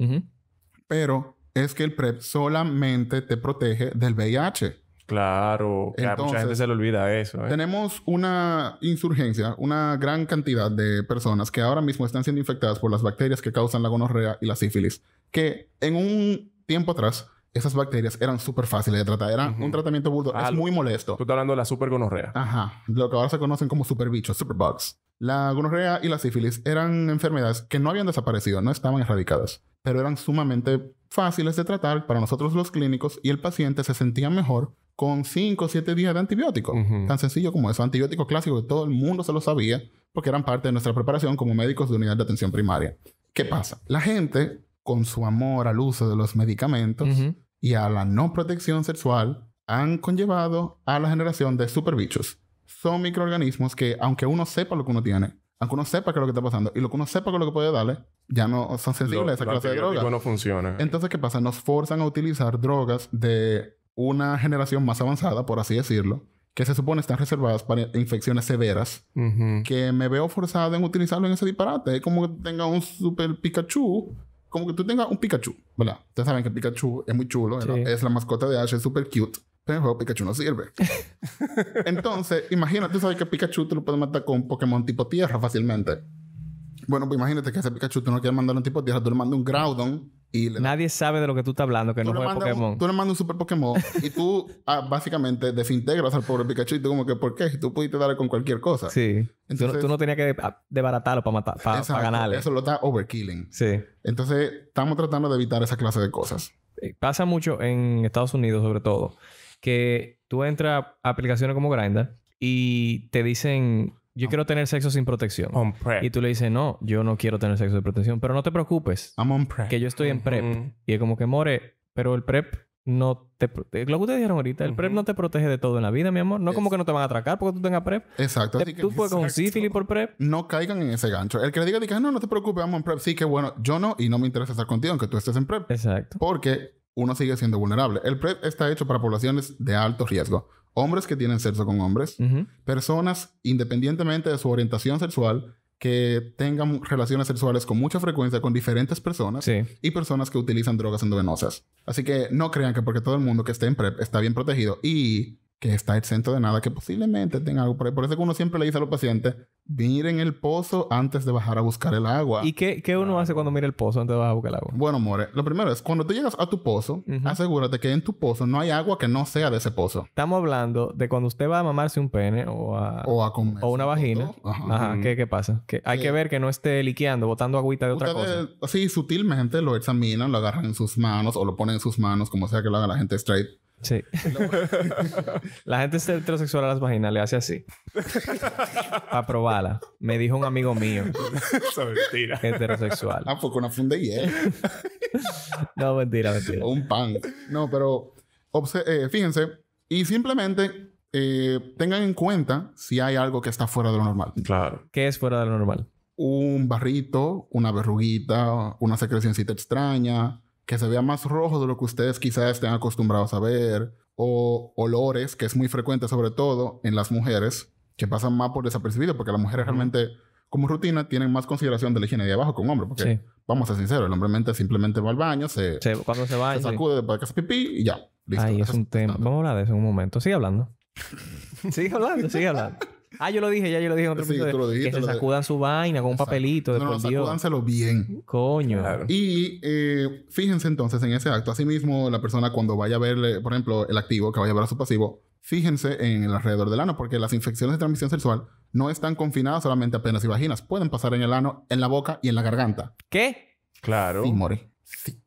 Pero es que el PrEP solamente te protege del VIH. Claro, Entonces, mucha gente se le olvida eso. ¿eh? Tenemos una insurgencia, una gran cantidad de personas que ahora mismo están siendo infectadas por las bacterias que causan la gonorrea y la sífilis, que en un tiempo atrás esas bacterias eran súper fáciles de tratar. Era un tratamiento burdo. es muy molesto. Tú estás hablando de la supergonorrea. Ajá. Lo que ahora se conocen como superbichos, superbugs. La gonorrea y la sífilis eran enfermedades que no habían desaparecido, no estaban erradicadas, pero eran sumamente fáciles de tratar para nosotros los clínicos y el paciente se sentía mejor con 5 o 7 días de antibiótico. Tan sencillo como eso. Antibiótico clásico que todo el mundo se lo sabía porque eran parte de nuestra preparación como médicos de unidad de atención primaria. ¿Qué pasa? La gente, con su amor al uso de los medicamentos, y a la no protección sexual han conllevado a la generación de super bichos. Son microorganismos que, aunque uno sepa lo que uno tiene, aunque uno sepa qué es lo que está pasando y lo que uno sepa qué es lo que puede darle, ya no son sensibles a esa clase de drogas. no funciona. Entonces, ¿qué pasa? Nos forzan a utilizar drogas de una generación más avanzada, por así decirlo, que se supone están reservadas para infecciones severas, que me veo forzado en utilizarlo en ese disparate. Es como que tenga un super Pikachu como que tú tengas un Pikachu, ¿verdad? Ustedes saben que Pikachu es muy chulo, es la mascota de Ash, es súper cute. Pero en el juego Pikachu no sirve. Entonces, imagínate, tú sabes que Pikachu te lo puedes matar con un Pokémon tipo tierra fácilmente. Bueno, pues imagínate que ese Pikachu tú no quieres mandar un tipo tierra, tú le mandas un Groudon Nadie sabe de lo que tú estás hablando, que no es Pokémon. tú le mandas un super Pokémon y tú ah, básicamente desintegras al pobre Pikachu y tú como que, ¿por qué? Tú pudiste darle con cualquier cosa. Sí. Entonces, tú, no tenías que ah, desbaratarlo para matar, para, para ganarle. Eso lo está overkilling. Sí. Entonces, estamos tratando de evitar esa clase de cosas. Eh, pasa mucho en Estados Unidos, sobre todo, que tú entras a aplicaciones como Grindr y te dicen yo quiero tener sexo sin protección. Y tú le dices, no, yo no quiero tener sexo sin protección. Pero no te preocupes. Que yo estoy en PrEP. Y es como que more, pero el PrEP no te... protege. Lo que ustedes dijeron ahorita, el PrEP no te protege de todo en la vida, mi amor. No como que no te van a atracar porque tú tengas PrEP. Exacto. Te, eh, tú puedes con sífilis por PrEP. No caigan en ese gancho. El que le diga, diga, no, no te preocupes, vamos en PrEP. Sí, que bueno, yo no y no me interesa estar contigo aunque tú estés en PrEP. Exacto. Porque uno sigue siendo vulnerable. El PrEP está hecho para poblaciones de alto riesgo hombres que tienen sexo con hombres, personas independientemente de su orientación sexual que tengan relaciones sexuales con mucha frecuencia con diferentes personas y personas que utilizan drogas endovenosas. Así que no crean que porque todo el mundo que esté en PrEP está bien protegido y que está exento de nada, que posiblemente tenga algo por ahí. Por eso que uno siempre le dice a los pacientes, miren el pozo antes de bajar a buscar el agua. ¿Y qué, qué uno hace cuando mira el pozo antes de bajar a buscar el agua? Bueno, more, lo primero es, cuando tú llegas a tu pozo, asegúrate que en tu pozo no hay agua que no sea de ese pozo. Estamos hablando de cuando usted va a mamarse un pene o a, o, a o una vagina. Ajá, ¿Qué, ¿qué, pasa? Que hay que eh, ver que no esté liqueando, botando agüita de otra cosa. Sí, sutilmente lo examinan, lo agarran en sus manos o lo ponen en sus manos, como sea que lo haga la gente straight Sí. la gente heterosexual a las vaginas le hace así. para probarla. Me dijo un amigo mío. Eso mentira. Heterosexual. Ah, fue una funda y No, mentira, mentira. un pan. No, pero eh, fíjense. Y simplemente eh, tengan en cuenta si hay algo que está fuera de lo normal. Claro. ¿Qué es fuera de lo normal? Un barrito, una verruguita, una secrecióncita extraña, que se vea más rojo de lo que ustedes quizás estén acostumbrados a ver, o olores, que es muy frecuente sobre todo en las mujeres, que pasan más por desapercibido, porque las mujeres realmente, como rutina, tienen más consideración de la higiene de abajo que un hombre, porque vamos a ser sinceros, el hombre mente simplemente va al baño, se, cuando se, sacude para que se pipí y ya. Listo, es un tema. Vamos a hablar de eso en un momento. Sigue hablando. sigue hablando, sigue hablando. Ah, yo lo dije, ya yo lo dije en otro sí, tú Lo dijiste, que se sacudan su vaina con un papelito. No, no, sacúdanselo bien. Coño. Y eh, fíjense entonces en ese acto. Asimismo, la persona cuando vaya a verle, por ejemplo, el activo, que vaya a ver a su pasivo, fíjense en el alrededor del ano, porque las infecciones de transmisión sexual no están confinadas solamente a penas y vaginas. Pueden pasar en el ano, en la boca y en la garganta. ¿Qué? Claro. Y sí, Sí.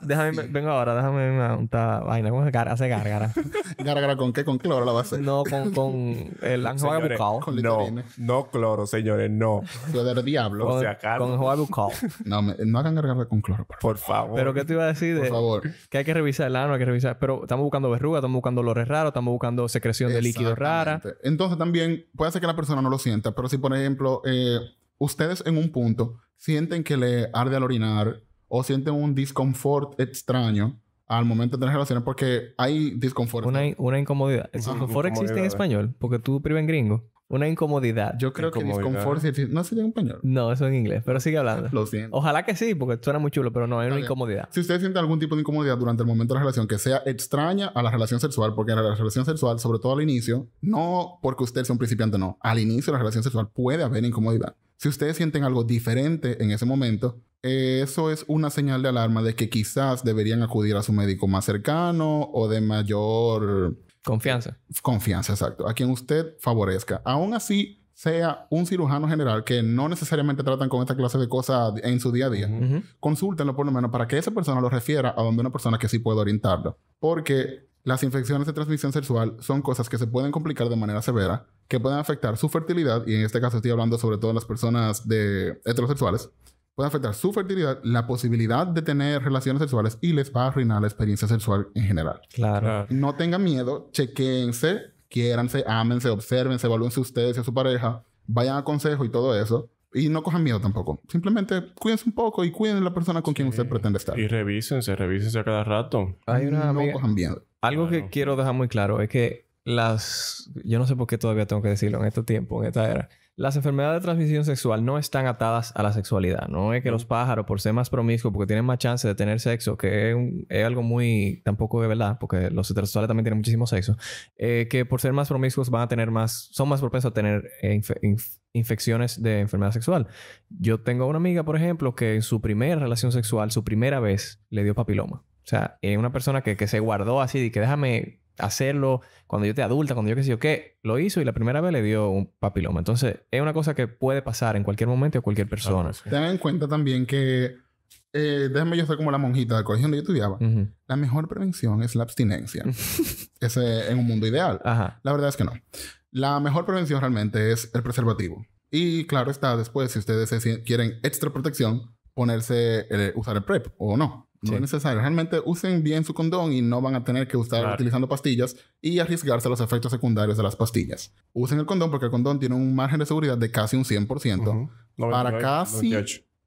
Déjame, Venga ahora, déjame una, vaina. ¿Cómo se Hace gárgara. ¿Gárgara con qué? ¿Con cloro la va a hacer? No, con, con el ángel bucal. No, no cloro, señores, no. Lo del diablo. Con, o sea, con el bucal. No, me, no hagan gárgara con cloro, por favor. Pero ¿qué te iba a decir? De, por favor. Que hay que revisar el ano, hay que revisar. Pero estamos buscando verrugas, estamos buscando olores raros, estamos buscando secreción de líquido rara. Entonces también puede ser que la persona no lo sienta, pero si por ejemplo eh, ustedes en un punto sienten que le arde al orinar o sienten un disconfort extraño al momento de tener relaciones porque hay disconfort. Una, una incomodidad. ¿El disconfort existe en español? Porque tú vives en gringo. Una incomodidad. Yo creo que disconfort existe... no se en español. No, eso en inglés, pero sigue hablando. Lo siento. Ojalá que sí, porque suena muy chulo, pero no, hay una incomodidad. Si usted siente algún tipo de incomodidad durante el momento de la relación que sea extraña a la relación sexual, porque en la relación sexual, sobre todo al inicio, no porque usted sea un principiante, no, al inicio de la relación sexual puede haber incomodidad. Si ustedes sienten algo diferente en ese momento, eh, eso es una señal de alarma de que quizás deberían acudir a su médico más cercano o de mayor... Confianza. Confianza, exacto. A quien usted favorezca. Aún así, sea un cirujano general que no necesariamente tratan con esta clase de cosas en su día a día, uh consúltenlo por lo menos para que esa persona lo refiera a donde una persona que sí pueda orientarlo. Porque las infecciones de transmisión sexual son cosas que se pueden complicar de manera severa, que pueden afectar su fertilidad, y en este caso estoy hablando sobre todo de las personas de heterosexuales, puede afectar su fertilidad, la posibilidad de tener relaciones sexuales y les va a arruinar la experiencia sexual en general. Claro. No tengan miedo, chequense, quiéranse, ámense, observense, evalúense ustedes y a su pareja, vayan a consejo y todo eso. Y no cojan miedo tampoco. Simplemente cuídense un poco y cuiden la persona con quien usted pretende estar. Y revísense, revísense a cada rato. Hay una no cojan miedo. Algo que quiero dejar muy claro es que las... Yo no sé por qué todavía tengo que decirlo en este tiempo, en esta era. Las enfermedades de transmisión sexual no están atadas a la sexualidad. No es que los pájaros, por ser más promiscuos, porque tienen más chance de tener sexo, que es, algo muy... Tampoco es verdad, porque los heterosexuales también tienen muchísimo sexo. Eh, que por ser más promiscuos van a tener más... Son más propensos a tener eh, infecciones de enfermedad sexual. Yo tengo una amiga, por ejemplo, que en su primera relación sexual, su primera vez, le dio papiloma. O sea, es una persona que, que se guardó así y que déjame hacerlo cuando yo te adulta, cuando yo qué sé yo qué, lo hizo y la primera vez le dio un papiloma. Entonces, es una cosa que puede pasar en cualquier momento a cualquier persona. Ten en cuenta también que, eh, déjame yo ser como la monjita del colegio donde yo estudiaba. La mejor prevención es la abstinencia. Es en un mundo ideal. La verdad es que no. La mejor prevención realmente es el preservativo. Y claro está, después, si ustedes quieren extra protección, ponerse, eh, usar el PrEP o no. No es necesario. Realmente usen bien su condón y no van a tener que estar utilizando pastillas y arriesgarse a los efectos secundarios de las pastillas. Usen el condón porque el condón tiene un margen de seguridad de casi un 100%. para casi,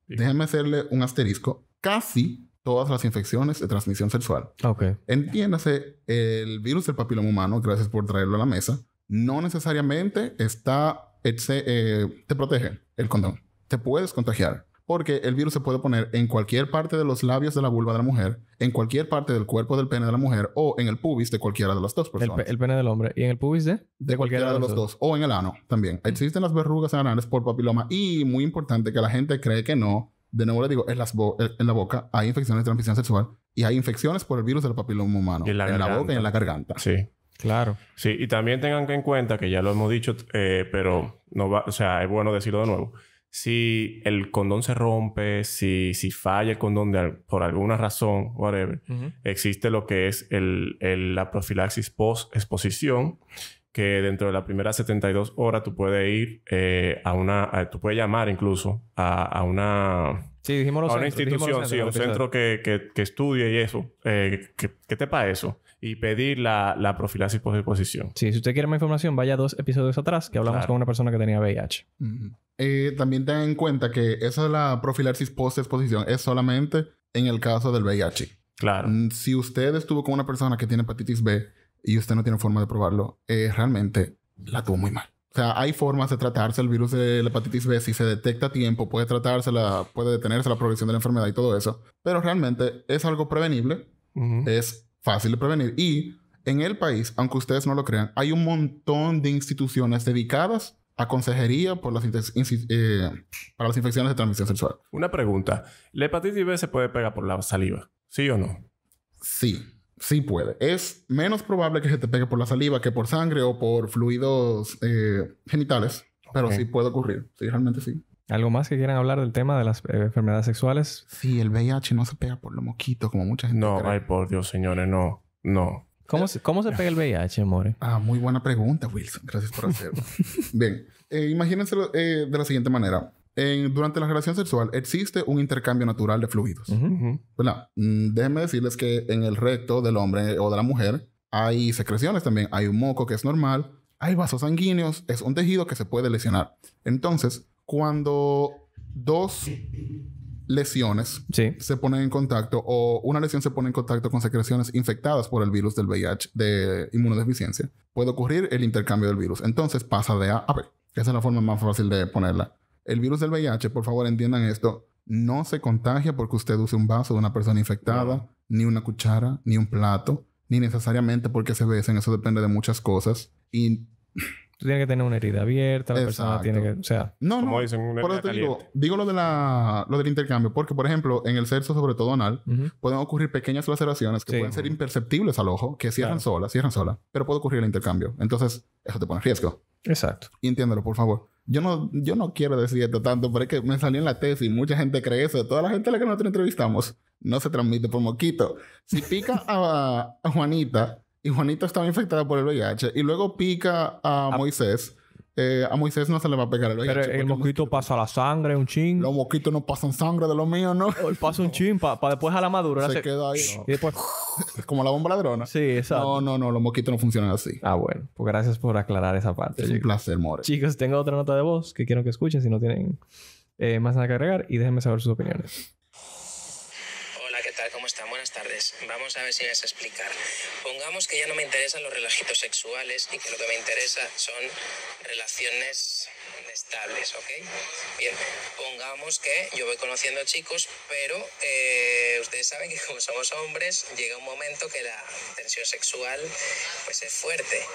déjenme hacerle un asterisco, casi todas las infecciones de transmisión sexual. Okay. Entiéndase, el virus del papiloma humano, gracias por traerlo a la mesa, no necesariamente está, eh, eh, te protege el condón. Te puedes contagiar porque el virus se puede poner en cualquier parte de los labios de la vulva de la mujer, en cualquier parte del cuerpo del pene de la mujer o en el pubis de cualquiera de las dos personas. El, el pene del hombre. ¿Y en el pubis de? De, cualquiera, de los dos. O en el ano también. Mm. Existen las verrugas anales por papiloma y muy importante que la gente cree que no. De nuevo le digo, en, en la boca hay infecciones de transmisión sexual y hay infecciones por el virus del papiloma humano. en la, boca y en la garganta. Sí. Claro. Sí, y también tengan en cuenta que ya lo hemos dicho, eh, pero no va, o sea, es bueno decirlo de nuevo si el condón se rompe, si, si falla el condón por alguna razón, whatever, existe lo que es el, el, la profilaxis post-exposición, que dentro de la primera 72 horas tú puedes ir eh, a una, tú puedes llamar incluso a, a una... Sí, dijimos a una institución, sí, un centro que, que, que, estudie y eso, eh, que, te tepa eso, y pedir la, la profilaxis post-exposición. Sí, si usted quiere más información, vaya dos episodios atrás que hablamos con una persona que tenía VIH. Eh, también ten en cuenta que esa es la profilaxis post-exposición es solamente en el caso del VIH. Claro. Mm, si usted estuvo con una persona que tiene hepatitis B y usted no tiene forma de probarlo, eh, realmente la tuvo muy mal. O sea, hay formas de tratarse el virus de la hepatitis B. Si se detecta a tiempo, puede tratársela, puede detenerse la progresión de la enfermedad y todo eso. Pero realmente es algo prevenible. Es fácil de prevenir. Y en el país, aunque ustedes no lo crean, hay un montón de instituciones dedicadas a consejería por las eh, para las infecciones de transmisión sexual. Una pregunta. ¿La hepatitis B se puede pegar por la saliva? ¿Sí o no? Sí, sí puede. Es menos probable que se te pegue por la saliva que por sangre o por fluidos eh, genitales, pero sí puede ocurrir. Sí, realmente sí. ¿Algo más que quieran hablar del tema de las eh, enfermedades sexuales? Sí, el VIH no se pega por lo mosquitos como mucha gente. No, ay, por Dios, señores, no. No, ¿Cómo se, pega el VIH, More? Ah, muy buena pregunta, Wilson. Gracias por hacerlo. Bien, eh, imagínense eh, de la siguiente manera. durante la relación sexual existe un intercambio natural de fluidos. Mm, déjenme decirles que en el recto del hombre o de la mujer hay secreciones también. Hay un moco que es normal. Hay vasos sanguíneos. Es un tejido que se puede lesionar. Entonces, cuando dos lesiones se ponen en contacto o una lesión se pone en contacto con secreciones infectadas por el virus del VIH de inmunodeficiencia, puede ocurrir el intercambio del virus. Entonces pasa de A a B. Esa es la forma más fácil de ponerla. El virus del VIH, por favor entiendan esto, no se contagia porque usted use un vaso de una persona infectada, ni una cuchara, ni un plato, ni necesariamente porque se besen, eso depende de muchas cosas. Y tiene que tener una herida abierta, la persona tiene que. O sea, no, como dicen, una por digo, lo, de la, lo del intercambio, porque por ejemplo, en el sexo, sobre todo anal, pueden ocurrir pequeñas laceraciones que pueden ser imperceptibles al ojo, que cierran sola. cierran sola. pero puede ocurrir el intercambio. Entonces, eso te pone en riesgo. Exacto. Y entiéndelo, por favor. Yo no, yo no quiero decir esto tanto, pero es que me salió en la tesis. Mucha gente cree eso. Toda la gente a la que nosotros entrevistamos no se transmite por moquito. Si pica a Juanita, y Juanito estaba infectado por el VIH y luego pica a, ah. Moisés. Eh, a Moisés no se le va a pegar el VIH. Pero el mosquito, pasa la sangre, un ching. Los mosquitos no pasan sangre de los míos, ¿no? Pasa un ching para después a la madura. Se queda ahí. Y es como la bomba ladrona. Sí, exacto. No, no, no, los mosquitos no funcionan así. Ah, bueno. Pues gracias por aclarar esa parte. Es un placer, More. Chicos, tengo otra nota de voz que quiero que escuchen si no tienen eh, más nada que agregar y déjenme saber sus opiniones vamos a ver si les explicar. Pongamos que ya no me interesan los relajitos sexuales y que lo que me interesa son relaciones estables, ¿ok? Bien, pongamos que yo voy conociendo chicos, pero eh, ustedes saben que como somos hombres, llega un momento que la tensión sexual pues es fuerte.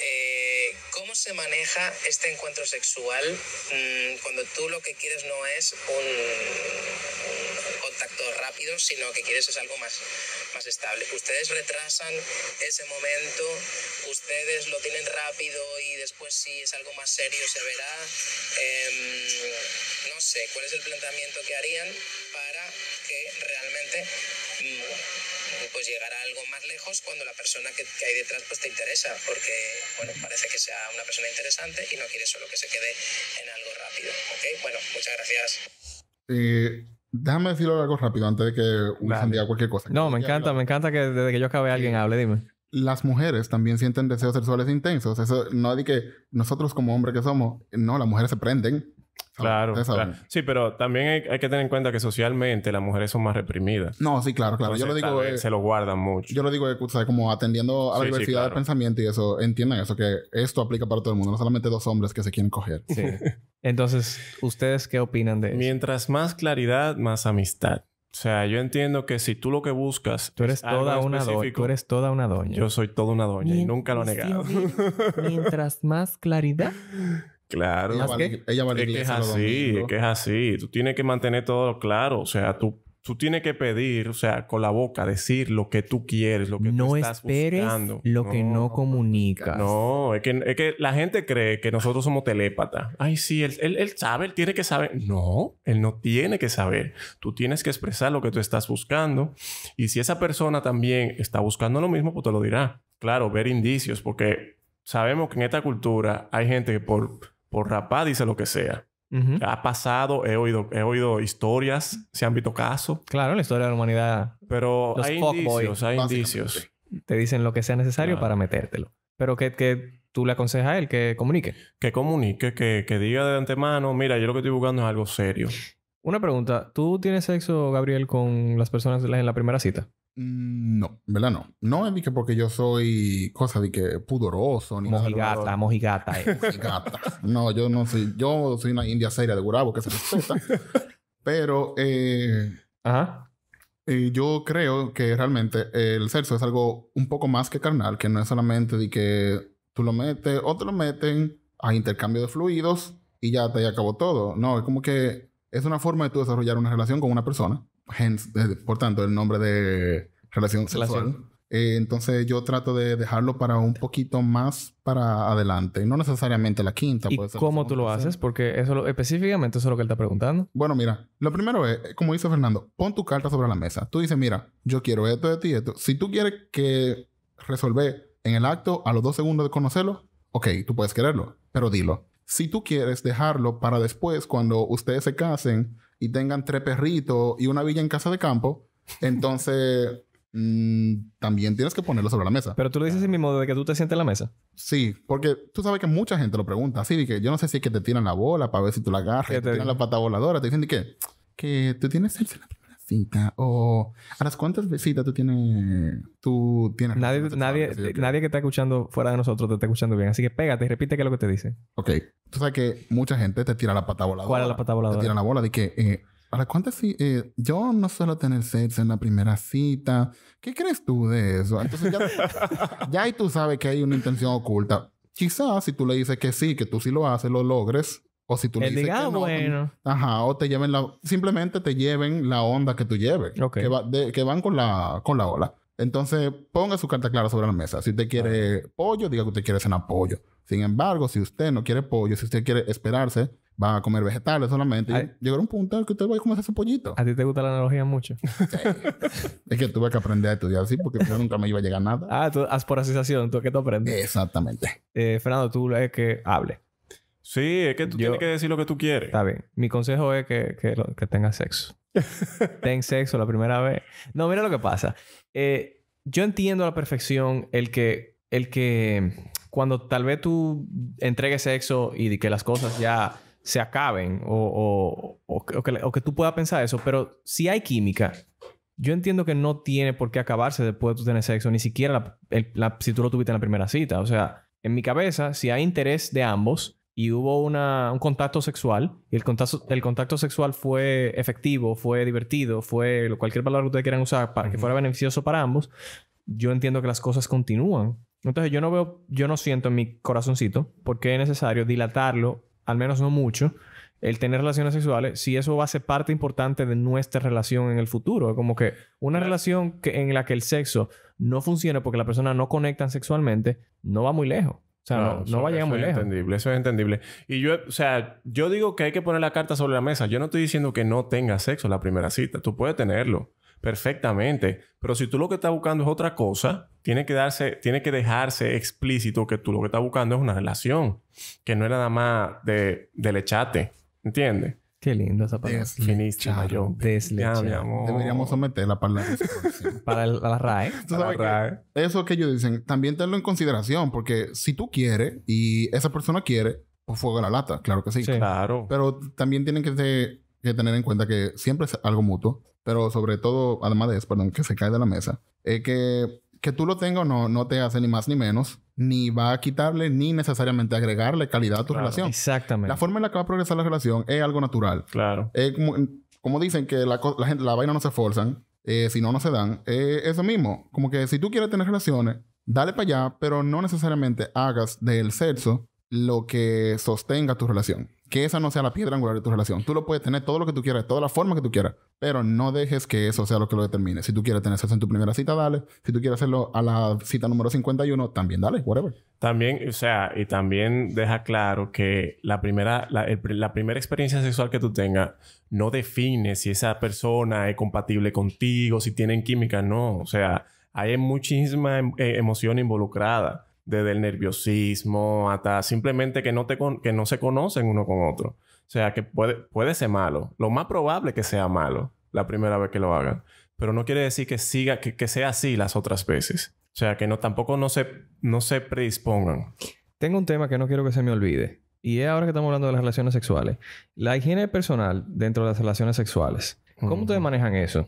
Eh, ¿Cómo se maneja este encuentro sexual mm, cuando tú lo que quieres no es un rápido, sino que quieres es algo más, más estable. Ustedes retrasan ese momento, ustedes lo tienen rápido y después si es algo más serio se verá. Em, no sé, ¿cuál es el planteamiento que harían para que realmente... Mm, pues llegara algo más lejos cuando la persona que, hay detrás pues te interesa, porque bueno, parece que sea una persona interesante y no quiere solo que se quede en algo rápido. Okay, Bueno, muchas gracias. Eh, Déjame decirlo algo rápido antes de que Wilson diga cualquier cosa. No, me encanta, me encanta que desde que yo acabe alguien hable, dime. Las mujeres también sienten deseos sexuales intensos. Eso no es de que nosotros como hombres que somos, no, las mujeres se prenden Claro, Sí, pero también hay, que tener en cuenta que socialmente las mujeres son más reprimidas. No, sí, claro, claro. yo lo digo. se lo guardan mucho. Yo lo digo, o como atendiendo a la diversidad de pensamiento y eso, entiendan eso, que esto aplica para todo el mundo, no solamente dos hombres que se quieren coger. Sí. Entonces, ¿ustedes qué opinan de eso? Mientras más claridad, más amistad. O sea, yo entiendo que si tú lo que buscas. Tú eres toda una doña. eres toda una doña. Yo soy toda una doña y nunca lo he negado. mientras más claridad. Claro. Ella va, a decir es que es así, es que es así. Tú tienes que mantener todo claro. O sea, tú, tú tienes que pedir, o sea, con la boca, decir lo que tú quieres, lo que no tú estás esperes Lo que no comunicas. No, es que, es que la gente cree que nosotros somos telepata Ay, sí, él, él, él sabe, él tiene que saber. No, él no tiene que saber. Tú tienes que expresar lo que tú estás buscando. Y si esa persona también está buscando lo mismo, pues te lo dirá. Claro, ver indicios, porque sabemos que en esta cultura hay gente que por por rapá, dice lo que sea. Ha pasado, he oído, he oído historias, se han visto casos. Claro, la historia de la humanidad. Pero hay indicios, hay indicios. Te dicen lo que sea necesario para metértelo. Pero que, que tú le aconsejas a él que comunique. Que comunique, que, que diga de antemano, mira, yo lo que estoy buscando es algo serio. Una pregunta, ¿tú tienes sexo, Gabriel, con las personas en la primera cita? Mm, no, ¿verdad? No. No es que porque yo soy cosa de que pudoroso ni Mojigata, nada. Eh. mojigata. no, yo no soy. Yo soy una india seria de Gurabo que se respeta. pero eh, Ajá. Eh, yo creo que realmente el sexo es algo un poco más que carnal, que no es solamente de que tú lo metes o te lo meten a intercambio de fluidos y ya te acabó todo. No, es como que es una forma de tú desarrollar una relación con una persona por tanto, el nombre de relación, sexual. Eh, entonces yo trato de dejarlo para un poquito más para adelante. No necesariamente la quinta. cómo tú lo haces? Porque eso lo, específicamente eso es lo que él está preguntando. Bueno, mira, lo primero es, eh, como dice Fernando, pon tu carta sobre la mesa. Tú dices, mira, yo quiero esto, de ti, esto. Si tú quieres que resolver en el acto a los dos segundos de conocerlo, ok, tú puedes quererlo, pero dilo. Si tú quieres dejarlo para después, cuando ustedes se casen, y tengan tres perritos y una villa en casa de campo, entonces mm, también tienes que ponerlo sobre la mesa. Pero tú lo dices en mi modo de que tú te sientes en la mesa. Sí, porque tú sabes que mucha gente lo pregunta así, de que yo no sé si es que te tiran la bola para ver si tú la agarras, te, tiran la pata voladora, te dicen que, que tú tienes que hacer la cita o a las cuantas visitas tú tienes tú tienes nadie nadie, nadie que está escuchando fuera de nosotros te está escuchando bien así que pégate y repite qué es lo que te dice ok tú sabes que mucha gente te tira la pata voladora. ¿Cuál es la pata voladora? Te tira la bola de que, eh, ¿para cuántas si, eh, Yo no suelo tener sexo en la primera cita. ¿Qué crees tú de eso? Entonces ya, ya tú sabes que hay una intención oculta. Quizás si tú le dices que sí, que tú sí lo haces, lo logres. O si tú le dices diga, que no, bueno. Ajá, o te lleven la... Simplemente te lleven la onda que tú lleves. Ok. Que, van con la, con la ola. Entonces, ponga su carta clara sobre la mesa. Si te quiere pollo, diga que te quiere cenar pollo. Sin embargo, si usted no quiere pollo, si usted quiere esperarse, va a comer vegetales solamente. Llegó Llegará un punto en el que usted va a comer ese pollito. ¿A ti te gusta la analogía mucho? es que tuve que aprender a estudiar así porque pues, nunca me iba a llegar nada. Ah, tú, haz por asociación, tú que tú aprendes. Exactamente. Eh, Fernando, tú es que hable. Sí, es que tú tienes que decir lo que tú quieres. Está bien. Mi consejo es que, que, tengas sexo. Ten sexo la primera vez. No, mira lo que pasa. Eh, yo entiendo a la perfección el que, el que cuando tal vez tú entregues sexo y que las cosas ya se acaben o, o, que, o, que, tú puedas pensar eso, pero si hay química, yo entiendo que no tiene por qué acabarse después de tener sexo, ni siquiera si tú lo tuviste en la primera cita. O sea, en mi cabeza, si hay interés de ambos y hubo una, un contacto sexual, y el contacto, el contacto sexual fue efectivo, fue divertido, fue cualquier palabra que ustedes quieran usar para que fuera beneficioso para ambos, yo entiendo que las cosas continúan. Entonces yo no veo, yo no siento en mi corazoncito por qué es necesario dilatarlo, al menos no mucho, el tener relaciones sexuales, si eso va a ser parte importante de nuestra relación en el futuro. Como que una relación que, en la que el sexo no funciona porque la persona no conectan sexualmente, no va muy lejos. O sea, no, va a llegar muy lejos. Es entendible, eso es entendible. Y yo, o sea, yo digo que hay que poner la carta sobre la mesa. Yo no estoy diciendo que no tengas sexo la primera cita. Tú puedes tenerlo perfectamente. Pero si tú lo que estás buscando es otra cosa, tiene que, darse, tiene que dejarse explícito que tú lo que estás buscando es una relación, que no era nada más de, del echate, ¿entiendes? Qué lindo esa palabra. yo. Deberíamos someterla para la palabra para la RAE. eso que ellos dicen, también tenlo en consideración, porque si tú quieres y esa persona quiere, pues fuego a la lata, claro que sí. Claro. Pero también tienen que ser que tener en cuenta que siempre es algo mutuo, pero sobre todo, además de eso, perdón, que se cae de la mesa, eh, que, que tú lo tengas no, no te hace ni más ni menos, ni va a quitarle ni necesariamente agregarle calidad a tu relación. Exactamente. La forma en la que va a progresar la relación es algo natural. Claro. Eh, como, dicen que la, gente, la vaina no se forzan, eh, si no, no se dan. Es eso mismo, como que si tú quieres tener relaciones, dale para allá, pero no necesariamente hagas del sexo lo que sostenga tu relación que esa no sea la piedra angular de tu relación. Tú lo puedes tener todo lo que tú quieras, toda la forma que tú quieras, pero no dejes que eso sea lo que lo determine. Si tú quieres tener sexo en tu primera cita, dale. Si tú quieres hacerlo a la cita número 51, también dale, whatever. También, o sea, y también deja claro que la primera, la, primera experiencia sexual que tú tengas no define si esa persona es compatible contigo, si tienen química, no. O sea, hay muchísima em, eh, emoción involucrada desde el nerviosismo hasta simplemente que no, te que no se conocen uno con otro. O sea, que puede, puede ser malo. Lo más probable que sea malo la primera vez que lo hagan. Pero no quiere decir que siga, que, sea así las otras veces. O sea, que no, tampoco no se, no se predispongan. Tengo un tema que no quiero que se me olvide. Y es ahora que estamos hablando de las relaciones sexuales. La higiene personal dentro de las relaciones sexuales. ¿Cómo mm. ustedes manejan eso?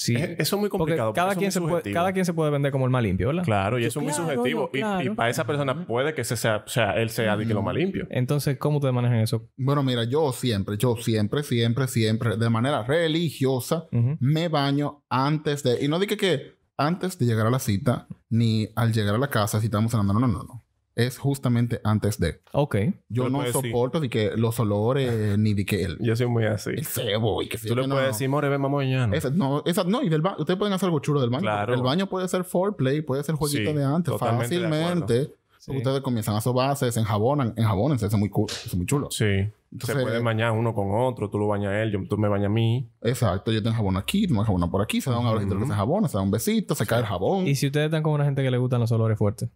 Sí. eso es muy complicado. Cada quien, se puede, cada quien se puede vender como el más limpio, ¿verdad? Claro, y eso es muy subjetivo. y, para esa persona puede que sea, o sea, él sea de lo más limpio. Entonces, ¿cómo te manejan eso? Bueno, mira, yo siempre, yo siempre, siempre, siempre, de manera religiosa, me baño antes de. Y no dije que antes de llegar a la cita, ni al llegar a la casa, si estamos hablando. no, no, no es justamente antes de. Ok. Yo no pues, soporto ni que los olores ni de que el. Yo soy muy así. El cebo y que Tú le puedes decir, more, ven, vamos mañana. no, esa, no, y Ustedes pueden hacer algo chulo del baño. Claro. El baño puede ser foreplay, puede ser jueguito de antes. Fácilmente. Ustedes comienzan a sobarse, se enjabonan, enjabónense, eso es muy, es muy chulo. Sí. Entonces, se pueden bañar uno con otro, tú lo bañas a él, tú me bañas a mí. Exacto, yo tengo jabón aquí, tú me jabón por aquí, se da un abrazo que se jabona, se da un besito, se cae el jabón. ¿Y si ustedes están con una gente que le gustan los olores fuertes?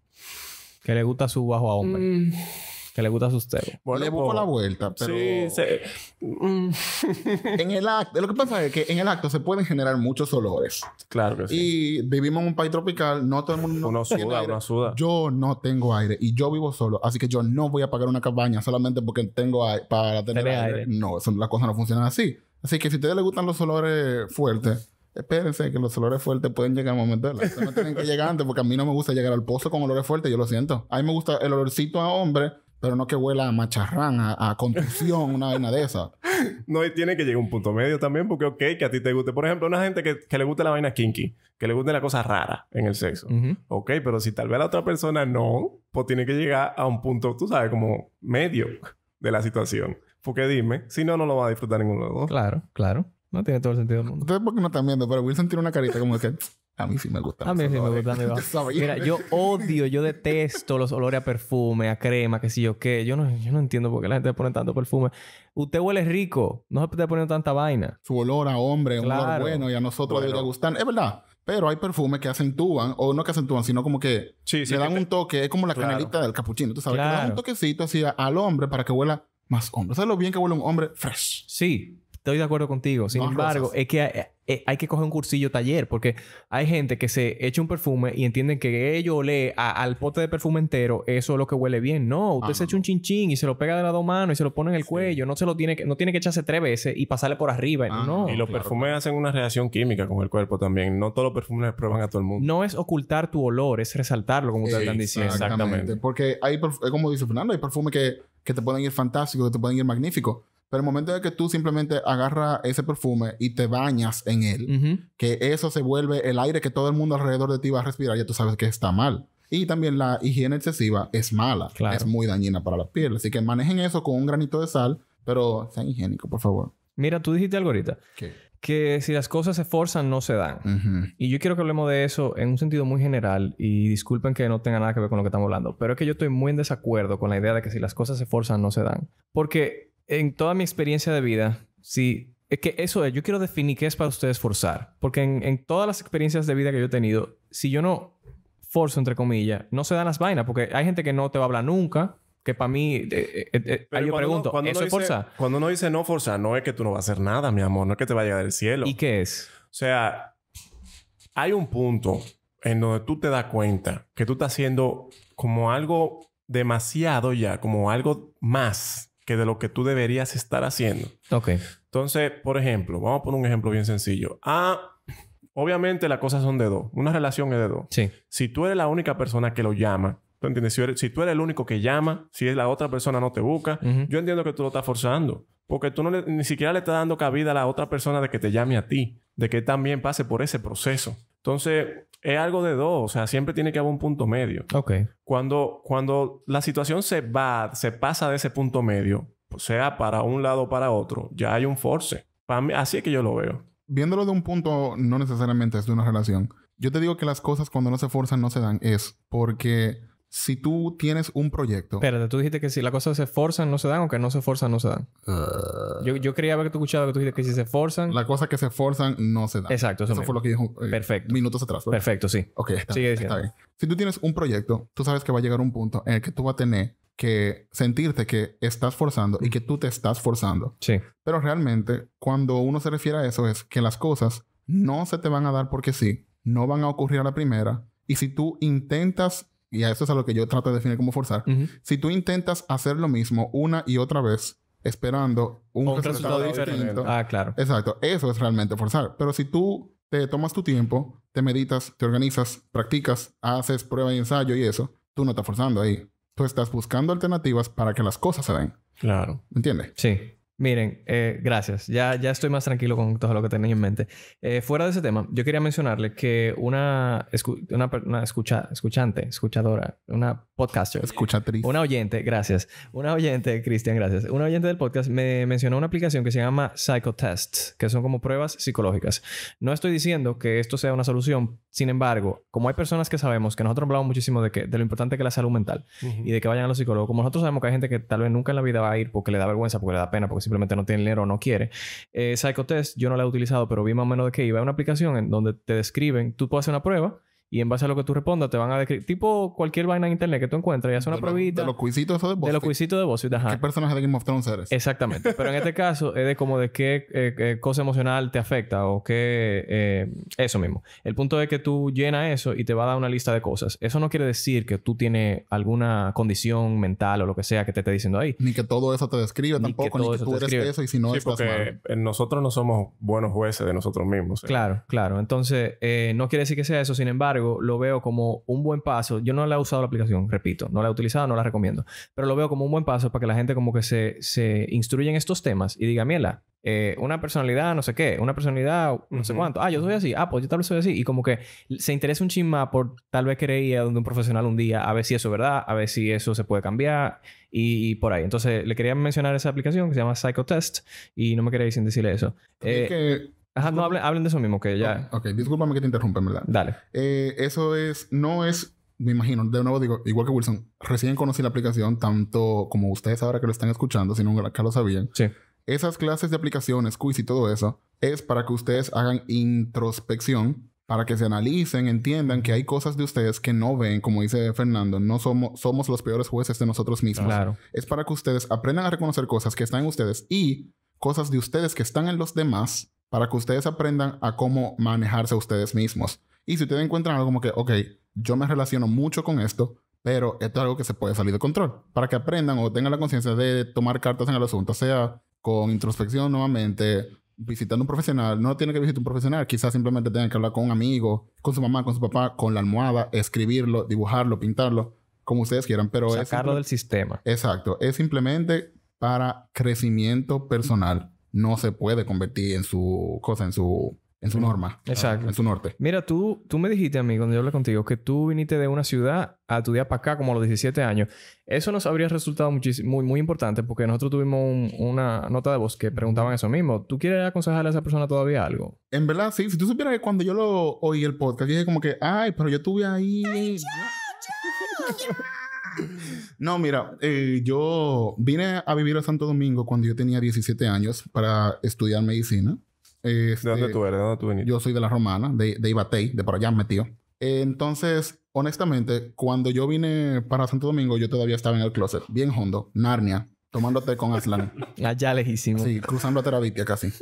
Que le gusta su bajo a hombre. Mm. Que le gusta su ustedes le busco pues, la vuelta, pero. Sí, en el acto. Lo que pasa es que en el acto se pueden generar muchos olores. Claro que sí. Y vivimos en un país tropical, no todo el mundo. Uno suda, uno suda. Yo no tengo aire y yo vivo solo, así que yo no voy a pagar una cabaña solamente porque tengo aire, para tener aire? No, eso, las cosas no funcionan así. Así que si a ustedes les gustan los olores fuertes Espérense que los olores fuertes pueden llegar al momento de la. No tienen que llegar antes porque a mí no me gusta llegar al pozo con olores fuertes, yo lo siento. A mí me gusta el olorcito a hombre, pero no que huela a macharrán, a, contusión, una vaina de esa. No, y tiene que llegar a un punto medio también, porque ok, que a ti te guste. Por ejemplo, una gente que, le guste la vaina kinky, que le guste la cosa rara en el sexo. Ok, pero si tal vez la otra persona no, pues tiene que llegar a un punto, tú sabes, como medio de la situación. Porque dime, si no, no lo va a disfrutar ninguno de Claro, claro. No tiene todo el sentido del mundo. Ustedes porque no están viendo, pero a tiene una carita como que a mí sí me gusta. A mí sí me gusta. Mira, yo odio, yo detesto los olores a perfume, a crema, qué sé yo qué. Yo no, yo no entiendo por qué la gente pone tanto perfume. Usted huele rico, no se está poniendo tanta vaina. Su olor a hombre, un olor bueno y a nosotros le gustan. Es verdad. Pero hay perfumes que acentúan, o no que acentúan, sino como que sí, le dan un toque, es como la canelita del capuchino, tú sabes, que le dan un toquecito así al hombre para que huela más hombre. ¿Sabes lo bien que huele un hombre fresh? Sí, Estoy de acuerdo contigo. Sin embargo, es que eh, eh, hay, que coger un cursillo taller porque hay gente que se echa un perfume y entienden que ellos le al pote de perfume entero, eso es lo que huele bien. No, usted se echa un chinchín y se lo pega de lado dos manos y se lo pone en el cuello. No se lo tiene que, no tiene que echarse tres veces y pasarle por arriba. Ah, y los perfumes hacen una reacción química con el cuerpo también. No todos los perfumes les prueban a todo el mundo. No es ocultar tu olor, es resaltarlo, como ustedes están diciendo. Exactamente. Porque hay, como dice Fernando, hay perfumes que, que te pueden ir fantásticos, que te pueden ir magníficos pero el momento de que tú simplemente agarras ese perfume y te bañas en él, que eso se vuelve el aire que todo el mundo alrededor de ti va a respirar, ya tú sabes que está mal. Y también la higiene excesiva es mala, es muy dañina para la piel. Así que manejen eso con un granito de sal, pero sean higiénicos, por favor. Mira, tú dijiste algo ahorita. ¿Qué? Que si las cosas se forzan, no se dan. Y yo quiero que hablemos de eso en un sentido muy general. Y disculpen que no tenga nada que ver con lo que estamos hablando. Pero es que yo estoy muy en desacuerdo con la idea de que si las cosas se forzan, no se dan. Porque en toda mi experiencia de vida, si es que eso es, yo quiero definir qué es para ustedes forzar, porque en, todas las experiencias de vida que yo he tenido, si yo no forzo, entre comillas, no se dan las vainas, porque hay gente que no te va a hablar nunca, que para mí, yo pregunto, ¿eso es forzar? Cuando uno dice no forzar, no es que tú no vas a hacer nada, mi amor, no es que te va a llegar del cielo. ¿Y qué es? O sea, hay un punto en donde tú te das cuenta que tú estás haciendo como algo demasiado ya, como algo más que de lo que tú deberías estar haciendo. Ok. Entonces, por ejemplo, vamos a poner un ejemplo bien sencillo. Ah, obviamente las cosas son de dos. Una relación es de dos. Sí. Si tú eres la única persona que lo llama, ¿tú entiendes? Si, tú eres el único que llama, si la otra persona no te busca, yo entiendo que tú lo estás forzando. Porque tú no ni siquiera le estás dando cabida a la otra persona de que te llame a ti, de que también pase por ese proceso. Entonces, es algo de dos, o sea, siempre tiene que haber un punto medio. Ok. Cuando, cuando la situación se va, se pasa de ese punto medio, sea para un lado o para otro, ya hay un force. así es que yo lo veo. Viéndolo de un punto, no necesariamente es de una relación. Yo te digo que las cosas cuando no se forzan no se dan, es porque si tú tienes un proyecto. Espérate, tú dijiste que si las cosas se forzan, no se dan, o que no se forzan, no se dan. Ah. Yo, yo creía haber escuchado que tú dijiste que si se forzan. La cosa que se forzan, no se dan. Exacto, eso, fue lo que dijo eh, Perfecto. minutos atrás. Perfecto, sí. Ok, bien. Si tú tienes un proyecto, tú sabes que va a llegar un punto en el que tú vas a tener que sentirte que estás forzando y que tú te estás forzando. Sí. Pero realmente, cuando uno se refiere a eso, es que las cosas no se te van a dar porque sí, no van a ocurrir a la primera. Y si tú intentas y eso es a lo que yo trato de definir como forzar, si tú intentas hacer lo mismo una y otra vez, esperando un, resultado, diferente. ah, claro. Exacto, eso es realmente forzar. Pero si tú te tomas tu tiempo, te meditas, te organizas, practicas, haces prueba y ensayo y eso, tú no estás forzando ahí. Tú estás buscando alternativas para que las cosas se den. Claro. ¿Entiendes? Sí. Miren, eh, gracias. Ya, ya estoy más tranquilo con todo lo que tenéis en mente. Eh, fuera de ese tema, yo quería mencionarle que una, una, escucha escuchante, escuchadora, una podcaster. Escuchatriz. Una oyente, gracias. Una oyente, Cristian, gracias. Una oyente del podcast me mencionó una aplicación que se llama Psychotests, que son como pruebas psicológicas. No estoy diciendo que esto sea una solución. Sin embargo, como hay personas que sabemos que nosotros hablamos muchísimo de, que, de lo importante que es la salud mental y de que vayan a los psicólogos, como nosotros sabemos que hay gente que tal vez nunca en la vida va a ir porque le da vergüenza, porque le da pena, porque simplemente no tiene dinero o no quiere. Eh, Psychotest, yo no la he utilizado, pero vi más o menos de que... iba. Es una aplicación en donde te describen, tú puedes hacer una prueba y en base a lo que tú respondas, te van a describir. Tipo cualquier vaina en internet que tú encuentres y haces una probita. de los cuisitos de vos De los cuisitos de ¿Qué personaje de Game of Thrones eres? Exactamente. Pero en este caso es de como de eh, qué cosa emocional te afecta o qué... Eh, eso mismo. El punto es que tú llenas eso y te va a dar una lista de cosas. Eso no quiere decir que tú tienes alguna condición mental o lo que sea que te esté diciendo ahí. Ni que todo eso te describe tampoco, ni que eso y si no estás mal. nosotros no somos buenos jueces de nosotros mismos. Claro, claro. Entonces, eh, no quiere decir que sea eso. Sin embargo, lo veo como un buen paso. Yo no la he usado la aplicación, repito, no la he utilizado, no la recomiendo, pero lo veo como un buen paso para que la gente como que se, se instruya en estos temas y diga, Miela, eh, una personalidad, no sé qué, una personalidad, no sé cuánto. Ah, yo soy así. Ah, pues yo tal vez soy así. Y como que se interesa un chisma por tal vez querer ir a donde un profesional un día a ver si eso es verdad, a ver si eso se puede cambiar y, por ahí. Entonces, le quería mencionar esa aplicación que se llama Psychotest y no me quería ir sin decirle eso. es eh, que Ajá, no hablen, de eso mismo, que ya. Ok, discúlpame que te interrumpa, verdad. Dale. Eh, eso es, no es, me imagino, de nuevo digo, igual que Wilson, recién conocí la aplicación, tanto como ustedes ahora que lo están escuchando, sino nunca lo sabían. Sí. Esas clases de aplicaciones, quiz y todo eso, es para que ustedes hagan introspección, para que se analicen, entiendan que hay cosas de ustedes que no ven, como dice Fernando, no somos, somos los peores jueces de nosotros mismos. Claro. Es para que ustedes aprendan a reconocer cosas que están en ustedes y cosas de ustedes que están en los demás para que ustedes aprendan a cómo manejarse a ustedes mismos. Y si ustedes encuentran algo como que, ok, yo me relaciono mucho con esto, pero esto es algo que se puede salir de control, para que aprendan o tengan la conciencia de tomar cartas en el asunto, sea con introspección nuevamente, visitando un profesional, no tiene que visitar un profesional, quizás simplemente tengan que hablar con un amigo, con su mamá, con su papá, con la almohada, escribirlo, dibujarlo, pintarlo, como ustedes quieran, pero sacarlo del sistema. Exacto, es simplemente para crecimiento personal no se puede convertir en su cosa, en su, en su mm, norma. En su norte. Mira, tú, tú me dijiste a mí cuando yo hablé contigo que tú viniste de una ciudad a tu día para acá como a los 17 años. Eso nos habría resultado muy, muy importante porque nosotros tuvimos una nota de voz que preguntaban eso mismo. ¿Tú quieres aconsejarle a esa persona todavía algo? En verdad, sí. Si tú supieras que cuando yo lo oí el podcast, dije como que, ay, pero yo estuve ahí. no, mira, eh, yo vine a vivir a Santo Domingo cuando yo tenía 17 años para estudiar medicina. ¿De dónde este, tú eres? ¿De dónde tú viniste? Yo soy de la Romana, de, de de por allá metido. Entonces, honestamente, cuando yo vine para Santo Domingo, yo todavía estaba en el closet, bien hondo, Narnia, tomándote con Aslan. Allá lejísimo. Sí, cruzando a Terabitia casi.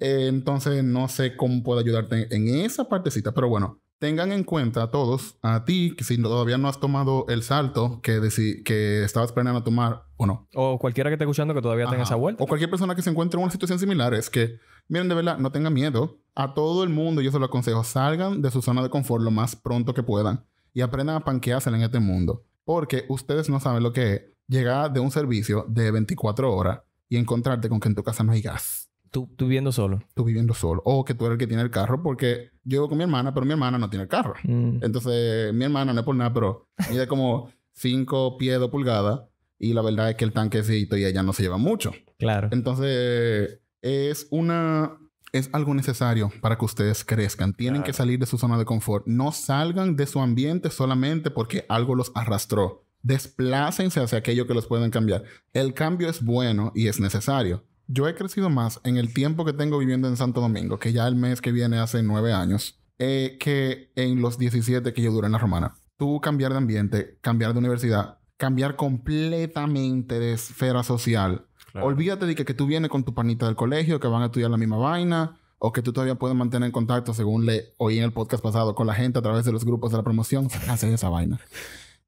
entonces, no sé cómo puedo ayudarte en, esa partecita, pero bueno, tengan en cuenta a todos, a ti, que si todavía no has tomado el salto que, que estabas planeando tomar o no. O cualquiera que esté escuchando que todavía tenga esa vuelta. O cualquier persona que se encuentre en una situación similar, es que, miren, de verdad, no tengan miedo. A todo el mundo, yo se lo aconsejo, salgan de su zona de confort lo más pronto que puedan y aprendan a panquearse en este mundo. Porque ustedes no saben lo que es llegar de un servicio de 24 horas y encontrarte con que en tu casa no hay gas Tú, viviendo solo. Tú viviendo solo. O que tú eres el que tiene el carro, porque yo vivo con mi hermana, pero mi hermana no tiene el carro. Mm. Entonces, mi hermana no es por nada, pero mide como cinco pies, 2 pulgadas. Y la verdad es que el tanquecito y ella no se lleva mucho. Claro. Entonces, es una. Es algo necesario para que ustedes crezcan. Tienen que salir de su zona de confort. No salgan de su ambiente solamente porque algo los arrastró. Desplácense hacia aquello que los pueden cambiar. El cambio es bueno y es necesario yo he crecido más en el tiempo que tengo viviendo en Santo Domingo, que ya el mes que viene hace nueve años, eh, que en los 17 que yo duré en la Romana. Tú cambiar de ambiente, cambiar de universidad, cambiar completamente de esfera social. Olvídate de que, tú vienes con tu panita del colegio, que van a estudiar la misma vaina, o que tú todavía puedes mantener en contacto, según le oí en el podcast pasado, con la gente a través de los grupos de la promoción. Hace esa vaina.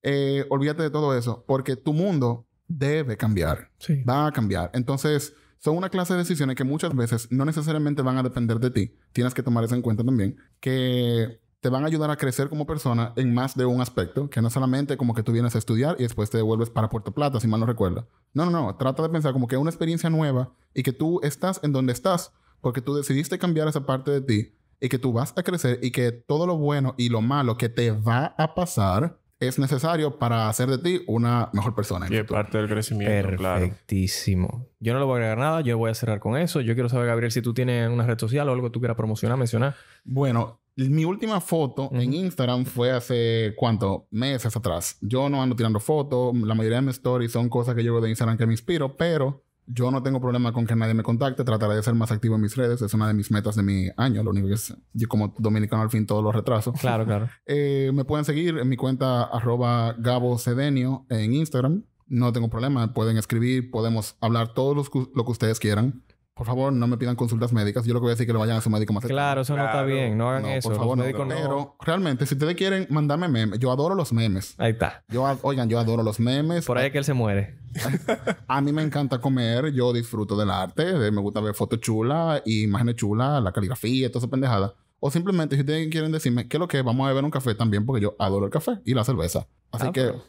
Eh, olvídate de todo eso, porque tu mundo debe cambiar. Va a cambiar. Entonces son una clase de decisiones que muchas veces no necesariamente van a depender de ti. Tienes que tomar eso en cuenta también. Que te van a ayudar a crecer como persona en más de un aspecto, que no solamente como que tú vienes a estudiar y después te devuelves para Puerto Plata, si mal no recuerdo. No, no, no, trata de pensar como que es una experiencia nueva y que tú estás en donde estás porque tú decidiste cambiar esa parte de ti y que tú vas a crecer y que todo lo bueno y lo malo que te va a pasar es necesario para hacer de ti una mejor persona. Y parte del crecimiento, Perfectísimo. Yo no le voy a agregar nada, yo voy a cerrar con eso. Yo quiero saber, Gabriel, si tú tienes una red social o algo que tú quieras promocionar, mencionar. Bueno, mi última foto en Instagram fue hace, ¿cuánto? Meses atrás. Yo no ando tirando fotos, la mayoría de mis stories son cosas que llevo de Instagram que me inspiro, pero yo no tengo problema con que nadie me contacte, trataré de ser más activo en mis redes, es una de mis metas de mi año, lo único que es, yo como dominicano al fin todos los retrasos. Claro, claro. Eh, me pueden seguir en mi cuenta arroba Gabo en Instagram, no tengo problema, pueden escribir, podemos hablar todo lo que ustedes quieran por favor, no me pidan consultas médicas. Yo lo que voy a decir es que lo vayan a su médico más Claro, eso no está bien. No hagan eso. Por favor, no. Pero realmente, si ustedes quieren, mandarme memes. Yo adoro los memes. Ahí está. Yo, oigan, yo adoro los memes. Por ahí es que él se muere. a mí me encanta comer. Yo disfruto del arte. Me gusta ver fotos chulas, imágenes chulas, la caligrafía, toda esa pendejada. O simplemente, si ustedes quieren decirme qué es lo que vamos a beber un café también, porque yo adoro el café y la cerveza. Así ah, que, pues.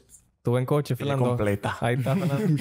Estuve en coche, Fernando. completa. Ahí está,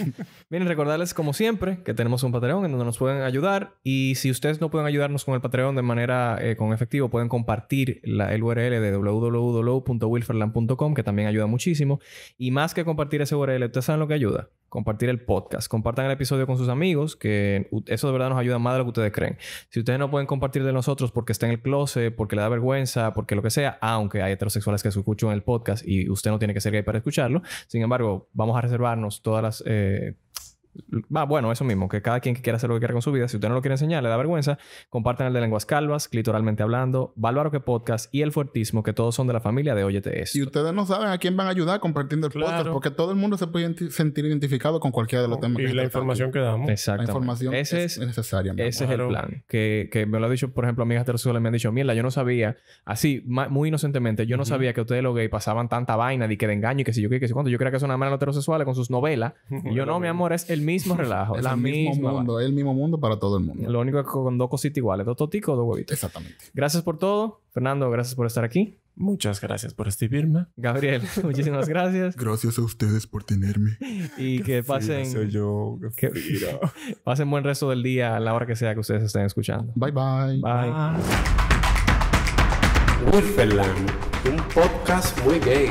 Miren, recordarles como siempre que tenemos un Patreon en donde nos pueden ayudar y si ustedes no pueden ayudarnos con el Patreon de manera eh, con efectivo, pueden compartir la, el URL de www.wilferland.com que también ayuda muchísimo. Y más que compartir ese URL, ¿ustedes saben lo que ayuda? compartir el podcast. Compartan el episodio con sus amigos, que eso de verdad nos ayuda más de lo que ustedes creen. Si ustedes no pueden compartir de nosotros porque está en el closet, porque le da vergüenza, porque lo que sea, aunque hay heterosexuales que se escuchan el podcast y usted no tiene que ser gay para escucharlo, sin embargo, vamos a reservarnos todas las... Eh, bueno, eso mismo, que cada quien que quiera hacer lo que quiera con su vida, si usted no lo quiere enseñar, le da vergüenza, compartan el de lenguas calvas, clitoralmente hablando, Bálvaro que podcast y el fuertismo, que todos son de la familia de Óyete Esto. Y ustedes no saben a quién van a ayudar compartiendo el podcast, porque todo el mundo se puede sentir identificado con cualquiera de los temas. Y la información que damos. Exacto. La información es, necesaria. Ese es el plan. Que, me lo ha dicho, por ejemplo, amigas heterosexuales me han dicho, mierda, yo no sabía, así, muy inocentemente, yo no sabía que ustedes los gays pasaban tanta vaina de que de engaño y que si yo qué, que si cuánto. Yo creía que son una manera con sus novelas. y yo, no, mi amor, es el mismo relajo. el mismo mundo. el mismo mundo para todo el mundo. Lo único es que con dos cositas iguales. Dos toticos, dos huevitos. Exactamente. Gracias por todo. Fernando, gracias por estar aquí. Muchas gracias por recibirme. Gabriel, muchísimas gracias. Gracias a ustedes por tenerme. Y que pasen. yo. Que, pasen buen resto del día a la hora que sea que ustedes estén escuchando. Bye bye. Bye. un podcast muy gay.